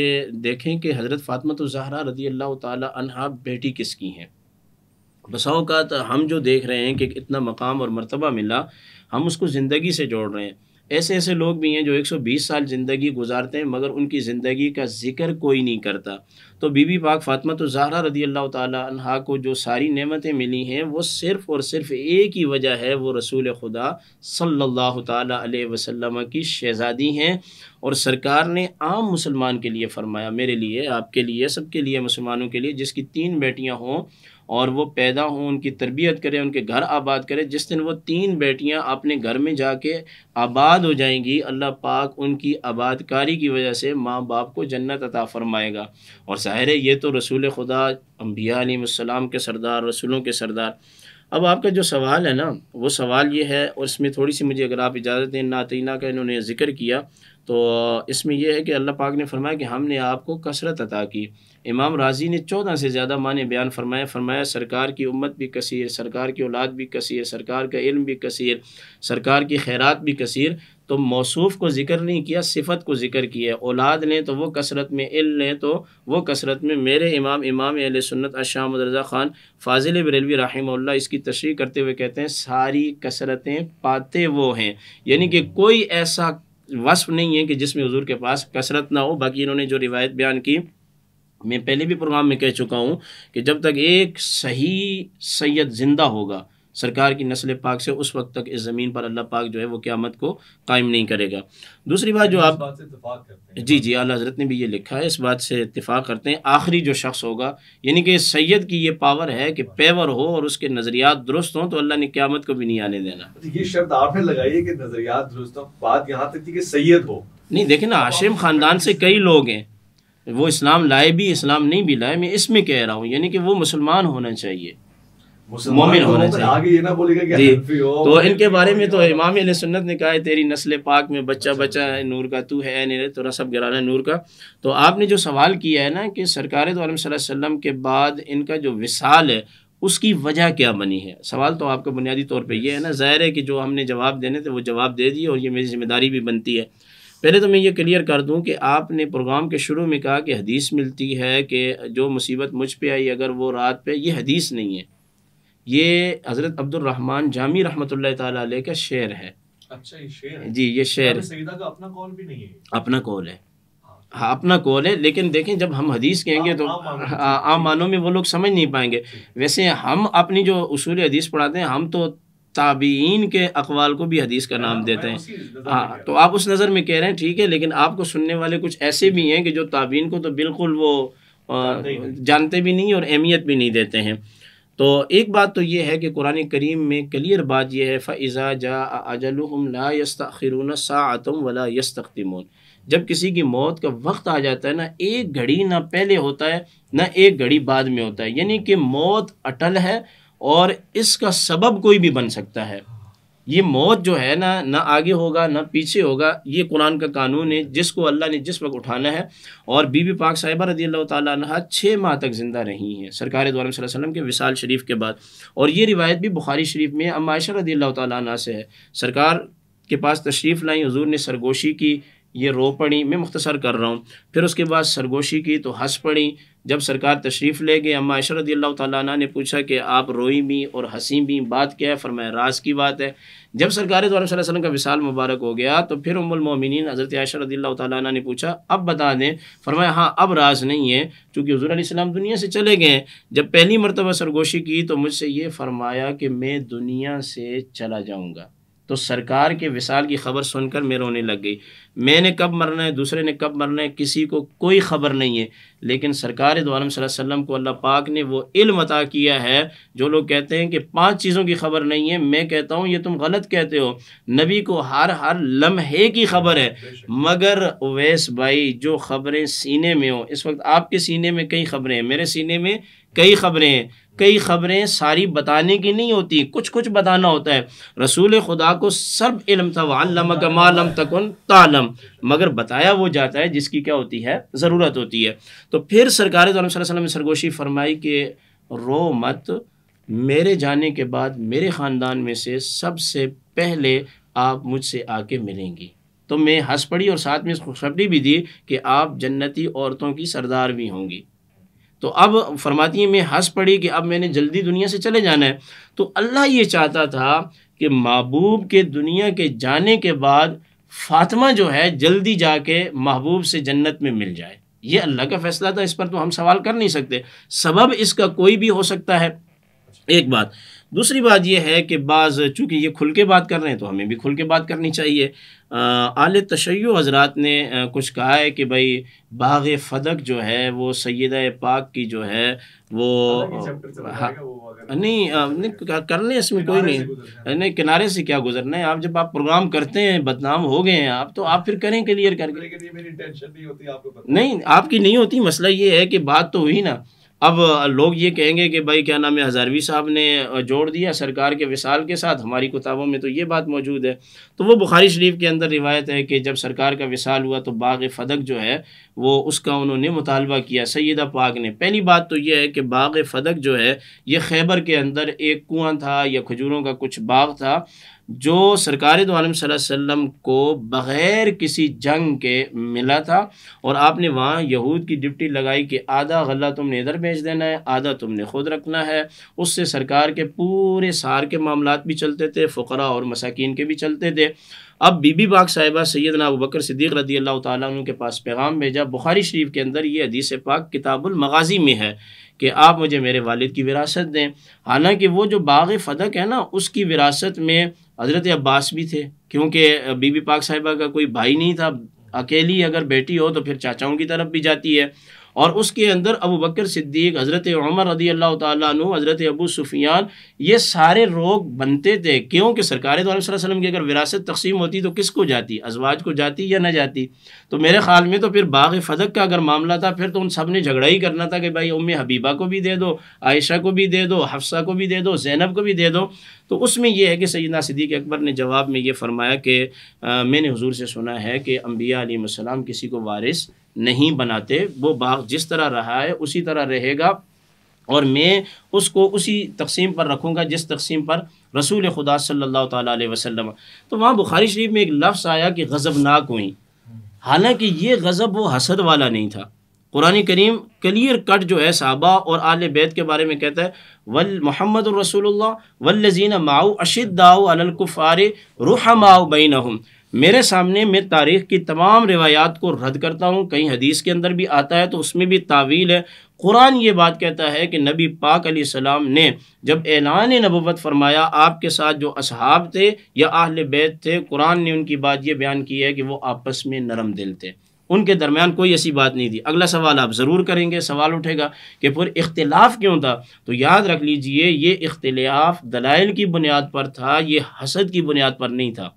देखें कि हज़रत फ़ातमत ज़हरा रदी अल्लाह तहा बेटी किसकी हैं बसाओकात हम जो देख रहे हैं कि इतना मकाम और मरतबा मिला हम उसको ज़िंदगी से जोड़ रहे हैं ऐसे ऐसे लोग भी हैं जो 120 साल ज़िंदगी गुजारते हैं मगर उनकी ज़िंदगी का जिक्र कोई नहीं करता तो बीबी पाक फातमा तो ज़ाहरा रदी अल्लाह तहा को जो सारी नेमतें मिली हैं वो सिर्फ़ और सिर्फ़ एक ही वजह है वो रसूल खुदा सल्लल्लाहु अलैहि वसल्लम की शहज़ादी हैं और सरकार ने आम मुसलमान के लिए फ़रमाया मेरे लिए आपके लिए सबके लिए मुसलमानों के लिए जिसकी तीन बेटियाँ हों और वो पैदा हों उनकी तरबियत करें उनके घर आबाद करें जिस दिन वो तीन बेटियां अपने घर में जाके आबाद हो जाएंगी अल्लाह पाक उनकी आबादकारी की वजह से माँ बाप को जन्नत अता फरमाएगा और ज़ाहिर है ये तो रसूल खुदा अम्बिया के सरदार रसूलों के सरदार अब आपका जो सवाल है ना वो सवाल ये है और इसमें थोड़ी सी मुझे अगर आप इजाज़त दें नातना का इन्होंने ज़िक्र किया तो इसमें यह है कि अल्लाह पाक ने फरमाया कि हमने आपको कसरत अता की इमाम राजी ने चौदह से ज़्यादा माने बयान फरमाया फरमाया सरकार की उम्मत भी कसीर सरकार की औलाद भी कसीर सरकार का इल्म भी कसीर सरकार की खैरात भी कसर तो मौसूफ़ को ज़िक्र नहीं किया सिफत को ज़िक्र किया औलाद लें तो वो कसरत में इल लें तो वो कसरत में मेरे इमाम इमाम अल सुन्नत अशाम रज़ा ख़ान फाजिल बरेलवी राहिमल्ला इसकी तशरी करते हुए कहते हैं सारी कसरतें पाते वो हैं यानी कि कोई ऐसा वसफ़ नहीं है कि जिसमें हजूर के पास कसरत ना हो बाकी इन्होंने जो रिवायत बयान की मैं पहले भी प्रोग्राम में कह चुका हूँ कि जब तक एक सही सैयद ज़िंदा होगा सरकार की नस्ल पाक से उस वक्त तक इस ज़मीन पर अल्लाह पाक जो है वो क़्यामत को कायम नहीं करेगा दूसरी बात जो आप करते जी जी अला हज़रत ने भी ये लिखा है इस बात से इतफ़ाक़ करते हैं आखिरी जो शख्स होगा यानी कि सैयद की ये पावर है कि पेवर हो और उसके नज़रियात दुरुस्त हों तो अल्लाह ने क़्यामत को भी नहीं आने देना अच्छा, ये शब्द आपने लगाई है कि नज़रियात दुरुस्त हों बात यहाँ तक थी कि सैयद हो नहीं देखे ना आशिम तो ख़ानदान से कई लोग हैं वो इस्लाम लाए भी इस्लाम नहीं भी लाए मैं इसमें कह रहा हूँ यानी कि वो मुसलमान होना चाहिए मोमिन तो होना चाहिए आगे ये ना बोलेगा कि तो इनके बारे में तो इमाम सुन्नत ने कहा है तेरी नस्ल पाक में बच्चा अच्छा। बच्चा है नूर का तू है नहीं तो रसब गिराना नूर का तो आपने जो सवाल किया है ना कि सरकार तो वसल्लम के बाद इनका जो विसाल है उसकी वजह क्या बनी है सवाल तो आपका बुनियादी तौर पर यह है ना ज़ाहिर है कि जो हमने जवाब देने थे वो जवाब दे दिए और ये मेरी जिम्मेदारी भी बनती है पहले तो मैं ये क्लियर कर दूं कि आपने प्रोग्राम के शुरू में कहा कि हदीस मिलती है कि जो मुसीबत मुझ पे आई अगर वो रात पे ये हदीस नहीं है ये हज़रत अब्दुलरहमान जामी रहमत ला का शेर है अच्छा ये शेर है जी ये शेर का अपना कॉल भी नहीं है अपना कॉल है हाँ, तो हाँ अपना कॉल है लेकिन देखें जब हम हदीस कहेंगे तो आम हाँ, मानों में वो लोग समझ नहीं पाएंगे वैसे हम अपनी जो उसूल हदीस पढ़ाते हैं हम तो ताबीन के अकवाल को भी हदीस का नाम हाँ, देते हैं हाँ तो आप उस नज़र में कह रहे हैं ठीक है लेकिन आपको सुनने वाले कुछ ऐसे भी हैं कि जो ताबीन को तो बिल्कुल वो जानते भी नहीं और अहमियत भी नहीं देते हैं तो एक बात तो ये है कि कुरान करीम में क्लियर बात यह है फ़ैज़ा जा अजलहम ला सातम वला यस्तमोन जब किसी की मौत का वक्त आ जाता है ना एक घड़ी ना पहले होता है ना एक घड़ी बाद में होता है यानी कि मौत अटल है और इसका सबब कोई भी बन सकता है ये मौत जो है ना ना आगे होगा ना पीछे होगा ये कुरान का कानून है जिसको अल्लाह ने जिस वक्त उठाना है और बीबी पाक साहिबा रदी अल्लाह तह छः माह तक ज़िंदा रही हैं सरकार द्वारा के विशाल शरीफ के बाद और ये रिवायत भी बुखारी शरीफ में अम्मा आयशा रदी अल्लाह तह से है सरकार के पास तशरीफ़ लाई हजूर ने सरगोशी की ये रो पड़ी मैं मुख्तसर कर रहा हूँ फिर उसके बाद सरगोशी की तो हंस पड़ी जब सरकार तशरीफ़ ले गए अम्मा अशरत ताला ने पूछा कि आप रोई भी और हंसी भी बात क्या है फरमाए राज की बात है जब सरकार वसलम का विशाल मुबारक हो गया तो फिर उमुलमिन हज़रत अशरदी अल्लाह ने पूछा अब बता दें फरमाए हाँ अब राज नहीं है चूँकि हजूर आसमाम दुनिया से चले गए जब पहली मरतबा सरगोशी की तो मुझसे ये फरमाया कि मैं दुनिया से चला जाऊँगा तो सरकार के विशाल की खबर सुनकर मैं रोने लग गई मैंने कब मरना है दूसरे ने कब मरना है किसी को कोई ख़बर नहीं है लेकिन सरकार दोआलम वसल्लम को अल्लाह पाक ने वो इल्म अता किया है जो लोग कहते हैं कि पांच चीज़ों की खबर नहीं है मैं कहता हूँ ये तुम गलत कहते हो नबी को हर हर लम्हे की खबर है मगर अवैस भाई जो खबरें सीने में हो इस वक्त आपके सीने में कई खबरें हैं मेरे सीने में कई खबरें हैं कई ख़बरें सारी बताने की नहीं होती कुछ कुछ बताना होता है रसूल खुदा को सब इलम था तकन तालम मगर बताया वो जाता है जिसकी क्या होती है ज़रूरत होती है तो फिर सरकार वसल्लम तो सरगोशी फरमाई कि रो मत मेरे जाने के बाद मेरे ख़ानदान में से सबसे पहले आप मुझसे आके मिलेंगी तो मैं हंस पड़ी और साथ में खुशखबरी भी दी कि आप जन्नती औरतों की सरदार भी होंगी तो अब फरमाती में मैं हंस पड़ी कि अब मैंने जल्दी दुनिया से चले जाना है तो अल्लाह ये चाहता था कि महबूब के दुनिया के जाने के बाद फातिमा जो है जल्दी जाके महबूब से जन्नत में मिल जाए ये अल्लाह का फ़ैसला था इस पर तो हम सवाल कर नहीं सकते सबब इसका कोई भी हो सकता है एक बात दूसरी बात यह है कि बाज़ चूँकि ये खुल के बात कर रहे हैं तो हमें भी खुल के बात करनी चाहिए आल तशैय हज़रात ने कुछ कहा है कि भाई बाग फदक जो है वो सैद पाक की जो है वो हाँ नहीं, नहीं कर लें इसमें कोई नहीं नहीं किनारे से क्या गुजरना है आप जब आप प्रोग्राम करते हैं बदनाम हो गए हैं आप तो आप फिर करें क्लियर करके नहीं आपकी नहीं होती मसला ये है कि बात तो हुई ना अब लोग ये कहेंगे कि भाई क्या नाम है हज़ारवी साहब ने जोड़ दिया सरकार के विसाल के साथ हमारी किताबों में तो ये बात मौजूद है तो वो बुखारी शरीफ के अंदर रिवायत है कि जब सरकार का विसाल हुआ तो बाग फदक जो है वो उसका उन्होंने मुतालबा किया सैदा पाक ने पहली बात तो यह है कि बाग फदक जो है ये खैबर के अंदर एक कुआँ था या खजूरों का कुछ बाग था जो सरकार तो आलम वसम को बग़ैर किसी जंग के मिला था और आपने वहाँ यहूद की डिप्टी लगाई कि आधा गला तुमने इधर भेज देना है आधा तुमने खुद रखना है उससे सरकार के पूरे सार के मामला भी चलते थे फ़करा और मसाकिन के भी चलते थे अब बीबी बाग साहिबा सैद अबू बकर सिद्दीक रदी अल्लाह तुम के पास पैगाम भेजा बुखारी शरीफ के अंदर ये अदीस पाक किताबुल मगाजी में है कि आप मुझे मेरे वालिद की विरासत दें हालांकि वो जो बाग फदक है ना उसकी विरासत में हज़रत अब्बास भी थे क्योंकि बीबी पाक साहिबा का कोई भाई नहीं था अकेली अगर बेटी हो तो फिर चाचाओं की तरफ भी जाती है और उसके अंदर अबू बकर सिद्दीक हज़रत उमर रदी अल्लाह तु हज़रत अबू सुफियान ये सारे रोग बनते थे क्योंकि सरकार तो की अगर विरासत तकसीम होती तो किस को जाती अजवाज को जाती या ना जाती तो मेरे ख्याल में तो फिर बाग फदक का अगर मामला था फिर तो उन सब ने झगड़ा ही करना था कि भाई उम्मी हबीबा को भी दे दो आयशा को भी दे दो हफ्सा को भी दे दो जैनब को भी दे दो तो उसमें यह है कि सैदना सिद्दीक अकबर ने जवाब में ये फरमाया कि मैंने हजूर से सुना है कि अम्बिया आलम किसी को वारिस नहीं बनाते वो बाग जिस तरह रहा है उसी तरह रहेगा और मैं उसको उसी तकसीम पर रखूँगा जिस तकसीम पर रसूल खुदा सल्लल्लाहु अलैहि वसल्लम तो वहाँ बुखारी शरीफ में एक लफ्ज़ आया कि गज़बनाक हुई हालांकि ये गज़ब वो हसद वाला नहीं था कुरान करीम क्लियर कट जो है साहबा और आल बैत के बारे में कहता है वल मोहम्मद रसूल वल्लजीन माऊ अशिदाऊ अलकुफ़ार रुहमाऊ बैन मेरे सामने मैं तारीख़ की तमाम रिवायात को रद्द करता हूँ कहीं हदीस के अंदर भी आता है तो उसमें भी तावील है कुरान ये बात कहता है कि नबी पाक सलाम ने जब ऐलान नबूत फरमाया आपके साथ जो असहाब थे या आहल बैत थे कुरान ने उनकी बात ये बयान की है कि वो आपस में नरम दिल थे उनके दरमियान कोई ऐसी बात नहीं थी अगला सवाल आप ज़रूर करेंगे सवाल उठेगा कि फिर इख्तलाफ क्यों था तो याद रख लीजिए ये इख्तलाफ दलाइल की बुनियाद पर था ये हसद की बुनियाद पर नहीं था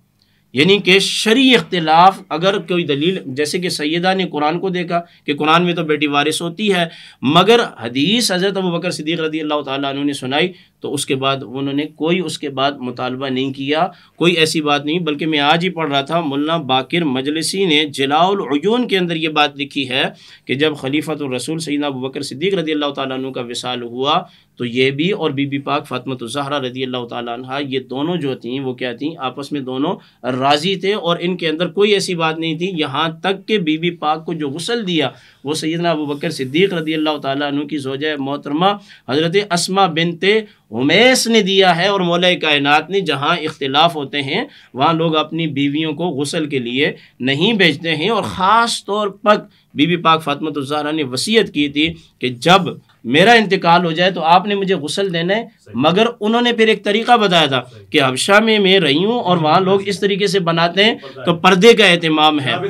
यानी कि शरी इख्तलाफ अगर कोई दलील जैसे कि सैदा ने कुरान को देखा कि कुरान में तो बेटी वारिस होती है मगर हदीस हज़रत अबू बकर सदीक रदी अल्लाह तु ने सुनाई तो उसके बाद उन्होंने कोई उसके बाद मुतालबा नहीं किया कोई ऐसी बात नहीं बल्कि मैं आज ही पढ़ रहा था मुल्ला बाकिर मजलसी ने जलाउलून के अंदर ये बात लिखी है कि जब खलीफत रसूल सैदा अब बकर सिद्दीक रदी अल्लाह तु का विसाल हुआ तो ये भी और बीबी पाक फ़ातमत ज़हरा रदी अल्लाह तह ये दोनों जो थी वो क्या थी आपस में दोनों राज़ी थे और इनके अंदर कोई ऐसी बात नहीं थी यहाँ तक कि बीबी पाक को जो गसल दिया वो सैदना अबू बकर सिद्दीक रदी अल्लाह तु की जोजा मोहतरमा हज़रत असमा बिनते उमेश ने दिया है और मौल कायनात ने जहाँ इख्तलाफ होते हैं वहाँ लोग अपनी बीवियों को गसल के लिए नहीं भेजते हैं और ख़ास तौर पर बीबी पाक फ़ातमतुल्ज़ारा ने वसीयत की थी कि जब मेरा इंतकाल हो जाए तो आपने मुझे गसल देना है मगर उन्होंने फिर एक तरीका बताया था कि अबशा में मैं रही हूँ और वहाँ लोग इस तरीके से बनाते हैं तो पर्दे का अहतमाम है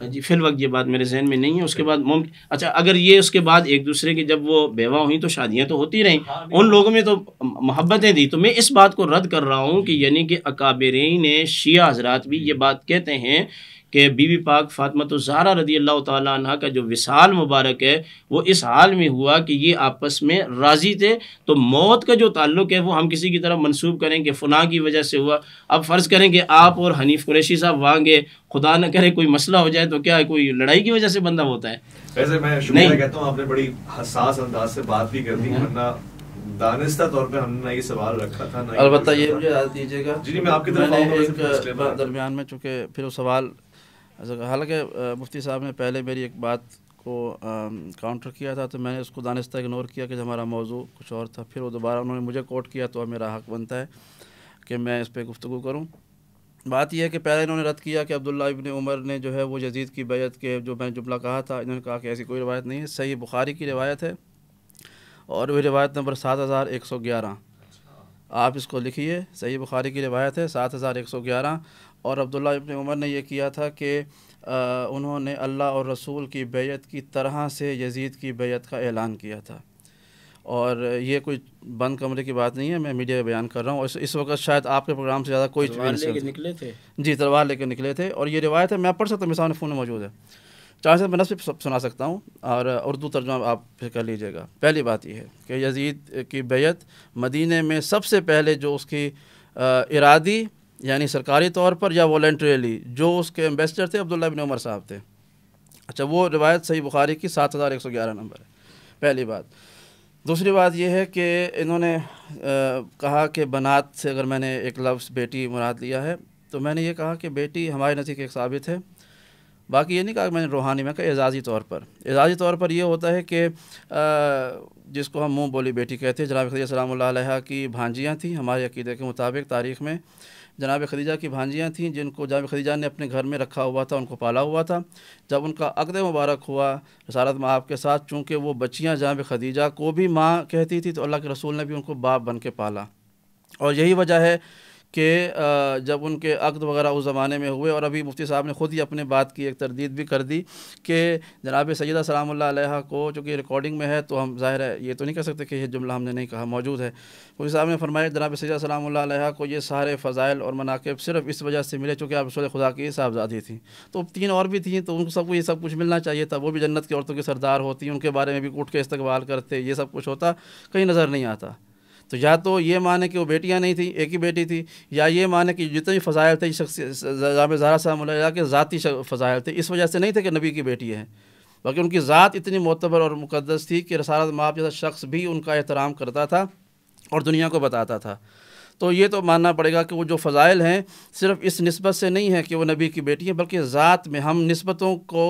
हाँ जी फिल वक्त ये बात मेरे जहन में नहीं है उसके बाद मुमकिन अच्छा अगर ये उसके बाद एक दूसरे के जब वो बेवा हुई तो शादियाँ तो होती रहीं हाँ, उन लोगों में तो मोहब्बतें थी तो मैं इस बात को रद्द कर रहा हूँ कि यानी कि अकाबरीन शिया हजरात भी ये बात कहते हैं कि बीबी पाक फातमत तो ज़ारा रदी अल्लाह तह का जो विशाल मुबारक है वो इस हाल में हुआ कि ये आपस में राज़ी थे तो मौत का जो ताल्लुक़ है वो हम किसी की तरफ मनसूब करें कि फ़ना की वजह से हुआ अब फ़र्ज़ करें कि आप और हनीफ कुरैशी साहब वहाँ गए खुदा न करे कोई मसला हो जाए तो क्या कोई लड़ाई की वजह से बंदा होता है वैसे मैं शुक्रिया कहता हूँ आपने बड़ी हसास अंदाज से बात भी कर दी हम्म। दानिस्ता तौर पे हमने ये सवाल रखा था ना अलबत्ता ये मुझे याद दीजिएगा जी मैं आपकी तरफ दरमियान में चूँकि फिर वो सवाल हालांकि मुफ्ती साहब ने पहले मेरी एक बात को काउंटर किया था तो मैंने उसको दानस्ता इग्नोर किया कि हमारा मौजू कुछ और था फिर वो दोबारा उन्होंने मुझे कोट किया तो अब मेरा हक बनता है कि मैं इस पर गुफ्तु करूँ बात यह है कि पहले इन्होंने रद्द किया कि अब्दुल्ला इबन उमर ने जो है वो जदीद की बैत के जो मैंने जुमला कहा था इन्होंने कहा कि ऐसी कोई रवायत नहीं है सही बुखारी की रवायत है और वह रवायत नंबर सात हज़ार एक सौ ग्यारह आप इसको लिखिए सही बुखारी की रवायत है सात हज़ार एक सौ ग्यारह और अब्दुल्ला इब्न उमर ने यह किया था कि उन्होंने अल्लाह और रसूल की बेयत की तरह से यजीद की बेयत का ऐलान किया था और ये कोई बंद कमरे की बात नहीं है मैं मीडिया का बयान कर रहा हूँ इस, इस वक्त शायद आपके प्रोग्राम से ज़्यादा कोई निकले थे जी तलवार लेकर निकले थे और ये रिवायत है मैं पढ़ सकता हूँ मिसाल फ़ोन में मौजूद है चार से मैं नस्ब सुना सकता हूँ और उर्दू तर्जुमा आप फिर कर लीजिएगा पहली बात यह है कि यजीद की बेयत मदीने में सबसे पहले जो उसकी इरादी यानी सरकारी तौर पर या वॉल्ट्रियली जो उसके एम्बेसडर थे अब्दुल्ला बिन उमर साहब थे अच्छा वो रिवायत सही बुखारी की सात हज़ार एक सौ ग्यारह नंबर है पहली बात दूसरी बात यह है कि इन्होंने आ, कहा कि बनात से अगर मैंने एक लफ्ज़ बेटी मुराद लिया है तो मैंने ये कहा कि बेटी हमारे नज़दीक एक साबित है बाकी ये नहीं कहा कि मैंने रूहानी में कहा एजाज़ी तौर पर एजाज़ी तौर पर यह होता है कि जिसको हम मुँह बोली बेटी कहते हैं जनाब सलाम की भांजियाँ थी हमारे अकीदे के मुताबिक तारीख़ में जनाब खदीजा की भांजियाँ थीं जिनको जनाब खदीजा ने अपने घर में रखा हुआ था उनको पाला हुआ था जब उनका अकद मुबारक हुआ रसारत माँ आपके साथ चूँकि वो बच्चियाँ जनाब खदीजा को भी माँ कहती थी तो अल्लाह के रसूल ने भी उनको बाप बन के पाला और यही वजह है कि जब उनके अक्द वगैरह उस ज़माने में हुए और अभी मुफ्ती साहब ने ख़ुद ही अपने बात की एक तरदीद भी कर दी कि जनाब सैदा सलाम को चूँकि रिकॉर्डिंग में है तो हम ज़ाहिर है ये तो नहीं कह सकते कि यह जुमला हमने नहीं कहा मौजूद है मुफ्ती साहब ने फरमाया जनाब सैदा सलाम को ये सारे फ़ज़ाइल और मनाकब सिर्फ इस वजह से मिले चूँकि आप रसोल खुदा की साहबजादी थी तो तीन और भी थी तो उनको सबको ये सब कुछ मिलना चाहिए था वो भी जन्नत की औरतों की सरदार होती उनके बारे में भी उठ के इस्तेवाल करते ये सब कुछ होता कहीं नज़र नहीं आता तो या तो ये माने कि वो बेटियाँ नहीं थी एक ही बेटी थी या ये माने कि जितने भी फ़ज़ायल थे जाम जहरा साहब के ज़ाती फ़ज़ायल थे इस वजह से नहीं थे कि नबी की बेटी है बल्कि उनकी ज़ात इतनी मतबर और मुकदस थी कि रसारत माप जैसा शख्स भी उनका एहतराम करता था और दुनिया को बताता था तो ये तो मानना पड़ेगा कि वो जो फ़ज़ाइल हैं सिर्फ इस नस्बत से नहीं है कि वो नबी की बेटी हैं बल्कि ज़ात में हम नस्बतों को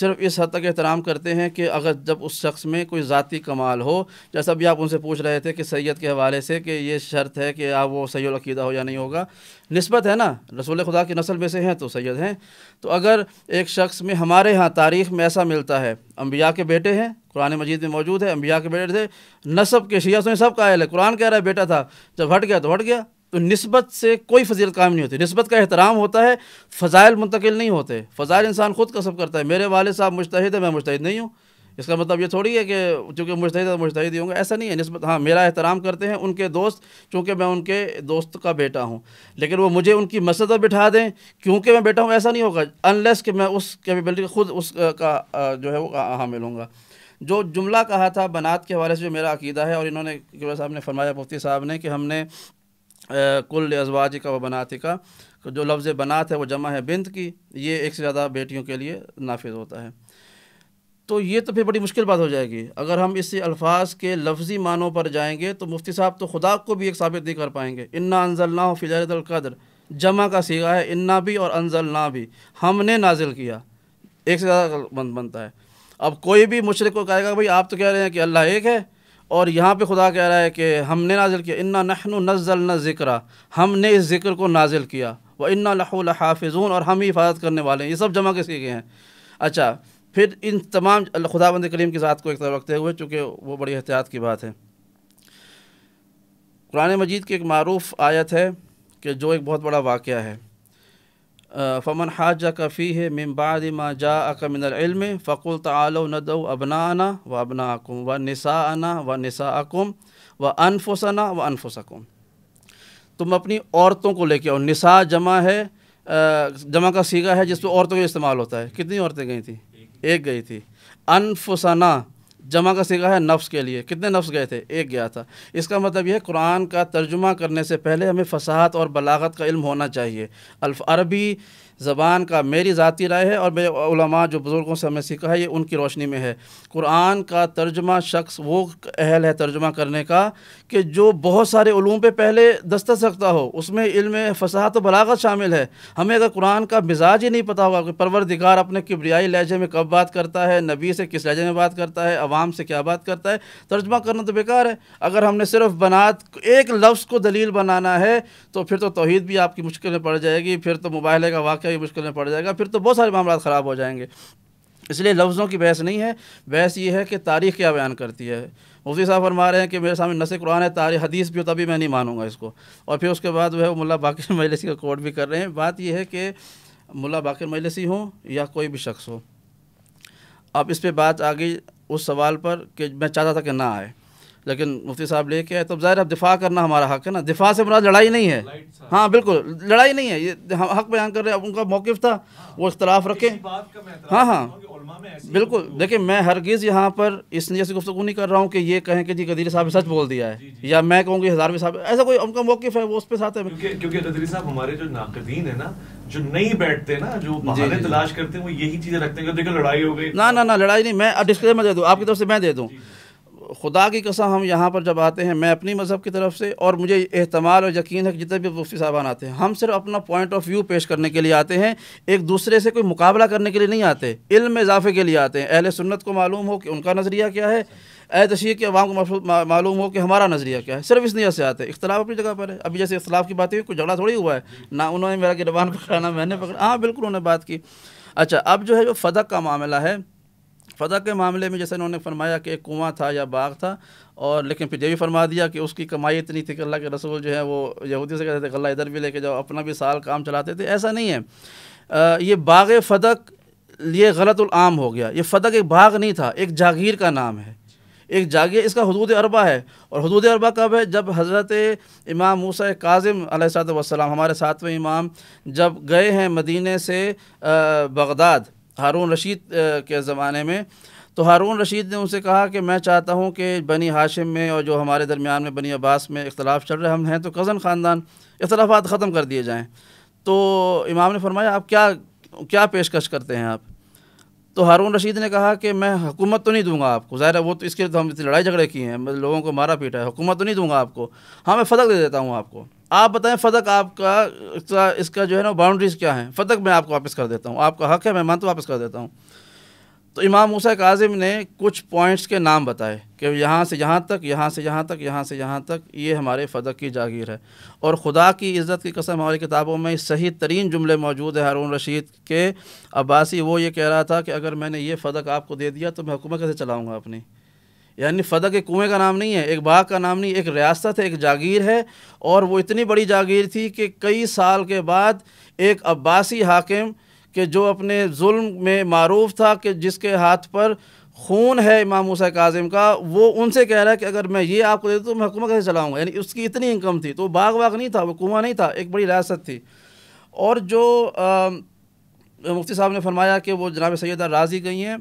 सिर्फ इस हद तक एहतराम करते हैं कि अगर जब उस शख्स में कोई ज़ाती कमाल हो जैसा भी आप उनसे पूछ रहे थे कि सैयद के हवाले से कि ये शर्त है कि आप वो सैदीदा हो या नहीं होगा नस्बत है ना रसूल खुदा की नस्ल में से हैं तो सैयद हैं तो अगर एक शख्स में हमारे यहाँ तारीख़ में ऐसा मिलता है अम्बिया के बेटे हैं कुरान मजीद में मौजूद है अम्बिया के बेटे थे नसब के शिया से सब कायल है कुरान कह रहा है बेटा था जब हट गया तो हट गया तो नस्बत से कोई फजीलत काम नहीं होती नस्बत का एहतराम होता है फ़ज़ाइल मुंतकिल नहीं होते फ़ज़ाइल इंसान ख़ुद कसब करता है मेरे वाले साहब मुश्तहिद है मैं मुश्तहिद नहीं हूँ इसका मतलब ये थोड़ी है कि चूँकि मुश्तहिद है तो मुश्तहिद होंगे ऐसा नहीं है नस्बत हाँ मेरा एहतराम करते हैं उनके दोस्त चूँकि मैं उनके दोस्त का बेटा हूँ लेकिन वो मुझे उनकी मसद पर बिठा दें क्योंकि मैं बेटा हूँ ऐसा नहीं होगा अनलेस कि मैं उस कैपेबिलिटी खुद उसका जो है वो हामिल हाँ, हूँगा जो जुमला कहा था बनात के हवाले से जो मेरा अकीदा है और इन्होंने किबरा साहब ने फरमाया मुफ्ती साहब ने कि हमने कुल अजवाज का व बनाती का जो लफ्ज़ बनात है वो जमा है बिंद की ये एक से ज़्यादा बेटियों के लिए नाफिज होता है तो ये तो फिर बड़ी मुश्किल बात हो जाएगी अगर हम इस अल्फाज के लफ्ज़ी मानों पर जाएंगे तो मुफ्ती साहब तो खुदा को भी एक साबित नहीं कर पाएंगे इन्ना अनजल ना हो फ़िजारतलकद्र जमा का सीगा है इन्ना भी और ना भी हमने नाजिल किया एक से ज़्यादा बन बनता है अब कोई भी मुशरक को कहेगा भाई आप तो कह रहे हैं कि अल्लाह एक है और यहाँ पे खुदा कह रहा है कि हमने नाजिल किया इन्ना नहनु नज़ल न ज़िक्रा हमने इस ज़िक्र को नाजिल किया व इन्ना लहाफ़ून और हम ही हिफाजत करने वाले हैं ये सब जमा के सीखे हैं अच्छा फिर इन तमाम खुदाबंद करीम की ज़ात को एक तरफ रखते हुए चूँकि वो बड़ी एहतियात की बात है कुरान मजीद की एक मरूफ़ आयत है कि जो एक बहुत बड़ा वाक़ है फ़मन हाज का फ़ी है मम्बाद माँ जा अक मिनम फ़कुल तलो नदो अबनाना व अबना अबनाकुम व नसाना व नसाकुम व अनफुसना व अनफुसकुम तुम अपनी औरतों को लेके आओ नसा जमा है जमा का सीगा है जिसमें औरतों का इस्तेमाल होता है कितनी औरतें गई थी एक गई थी अनफुसना जमा का सिगा है नफ्स के लिए कितने नफ्स गए थे एक गया था इसका मतलब यह है कुरान का तर्जुमा करने से पहले हमें फसाहत और बलागत का इल्म होना चाहिए अरबी ज़बान का मेरी ज़ाती राय है और मेरे उलमा जो बुज़ुर्गों से हमने सीखा है ये उनकी रोशनी में है कुरान का तर्जमा शख्स वो अहल है तर्जमा करने का कि जो बहुत सारे ूम पे पहले दस्त सकता हो उसमें इल्म फसाहत तो बलागत शामिल है हमें अगर कुरान का मिजाज ही नहीं पता होगा कि परवरदिगार अपने किब्रियाई लहजे में कब बात करता है नबी से किस लहजे में बात करता है अवाम से क्या बात करता है तर्जमा करना तो बेकार है अगर हमने सिर्फ बनात एक लफ्ज़ को दलील बनाना है तो फिर तो तोहद भी आपकी मुश्किल में पड़ जाएगी फिर तो मुबाहले का वाक़ भी मुश्किल में पड़ जाएगा फिर तो बहुत सारे मामला ख़राब हो जाएंगे इसलिए लफ्ज़ों की बहस नहीं है बहस ये है कि तारीख़ क्या बयान करती है मुफ्ती साहब फरमा रहे हैं कि मेरे सामने नसे कुरान है तारीख हदीस भी हो तभी मैं नहीं मानूंगा इसको और फिर उसके बाद वह मुला बाकी मजलिसी का कोर्ट भी कर रहे हैं बात यह है कि मुला बा मजलिसी हो या कोई भी शख्स हो अब इस पर बात आ गई उस सवाल पर कि मैं चाहता था कि ना आए लेकिन मुफ्ती साहब लेके आए तो ज़ाहिर अब दिफा करना हमारा हक है ना दिफा से मुराद लड़ाई नहीं है हाँ बिल्कुल लड़ाई नहीं है ये हम हक बयान कर रहे हैं उनका मौक़ था वो इख्तलाफ रखें हाँ हाँ बिल्कुल देखिए मैं हरगिज़ यहाँ पर इस नीचे से गुफ्तु नहीं कर रहा हूँ कि ये कहें कि जी गदीरी साहब ने सच बोल दिया है या मैं कहूँगी हज़ारवी साहब ऐसा कोई उनका मौक़ है वो उस पर साथ है क्योंकि गदीरी साहब हमारे जो नाकदीन है ना जो नहीं बैठते ना जो बहाने तलाश करते हैं वो यही चीज़ें रखते हैं देखो लड़ाई हो गई ना ना ना लड़ाई नहीं मैं डिस्क्लेमर दे दूँ आपकी तरफ से मैं दे दूँ खुदा की कसम हम यहाँ पर जब आते हैं मैं अपनी मज़हब की तरफ से और मुझे एहतमाल और यकीन है कि जितने भी मुफ्ती साहबान आते हैं हम सिर्फ अपना पॉइंट ऑफ व्यू पेश करने के लिए आते हैं एक दूसरे से कोई मुकाबला करने के लिए नहीं आते इल्म इजाफे के लिए आते हैं अहल सुन्नत को मालूम हो कि उनका नज़रिया क्या है ए तशीर के अवाम को मालूम हो कि हमारा नज़रिया क्या है सिर्फ इस नीयत से आते हैं इख्तलाफ अपनी जगह पर है अभी जैसे इख्तलाफ की बात हुई कोई झगड़ा थोड़ी हुआ है ना उन्होंने मेरा गिरबान पकड़ा ना मैंने पकड़ा हाँ बिल्कुल उन्होंने बात की अच्छा अब जो है जो फदक का मामला है फ़दा के मामले में जैसे उन्होंने फरमाया कि एक कुआँ था या बाग था और लेकिन फिर ये भी फरमा दिया कि उसकी कमाई इतनी थी कि अल्लाह के रसूल जो है वो यहूदी से कहते थे अल्लाह इधर भी लेके जाओ अपना भी साल काम चलाते थे ऐसा नहीं है आ, ये बाग फदक ये गलतुलआम हो गया ये फदक एक बाग नहीं था एक जागीर का नाम है एक जागीर इसका हदूद अरबा है और हदूद अरबा कब है जब हज़रत इमाम मूसा काजिम वसलाम हमारे सातवें इमाम जब गए हैं मदीने से बगदाद हारून रशीद के ज़माने में तो हारून रशीद ने उनसे कहा कि मैं चाहता हूँ कि बनी हाशिम में और जो हमारे दरमियान में बनी अब्बास में इख्तलाफ चल रहे हम हैं तो कज़न ख़ानदान इख्तलाफात ख़त्म कर दिए जाएँ तो इमाम ने फरमाया आप क्या क्या पेशकश करते हैं आप तो हारून रशीद ने कहा कि मैं हुकूमत तो नहीं दूंगा आपको ज़ाहिर है वो तो इसके लिए तो हम इतनी लड़ाई झगड़े की हैं मतलब लोगों को मारा पीटा है हुकूमत तो नहीं दूंगा आपको हाँ मैं फ़तक दे देता हूँ आपको आप बताएं फतक आपका इसका जो है ना बाउंड्रीज क्या है फतक मैं आपको वापस कर देता हूँ आपका हक है मैं मानता वापस कर देता हूँ तो इमाम मूसा काजिम ने कुछ पॉइंट्स के नाम बताए कि यहाँ से यहाँ तक यहाँ से यहाँ तक यहाँ से यहाँ तक ये हमारे फदक की जागीर है और ख़ुदा की इज़्ज़त की कसम हमारी किताबों में सही तरीन जुमले मौजूद है हारून रशीद के अब्बासी वो ये कह रहा था कि अगर मैंने ये फदक आपको दे दिया तो मैं हुकूमत कैसे चलाऊँगा अपनी यानी फदक के कुएँ का नाम नहीं है एक बाग का नाम नहीं एक रियासत है एक जागीर है और वो इतनी बड़ी जागीर थी कि कई साल के बाद एक अब्बासी हाकिम के जो अपने जुल्म में मरूफ था कि जिसके हाथ पर खून है इमाम मूसा काजिम का वो उनसे कह रहा है कि अगर मैं ये आपको दे दूँ तो मैं हुकूमत कैसे चलाऊँगा यानी उसकी इतनी इनकम थी तो बाग वाग नहीं था वो कुआँ नहीं था एक बड़ी रियासत थी और जो मुफ्ती साहब ने फरमाया कि वो जनाब सैदा राज़ी गई हैं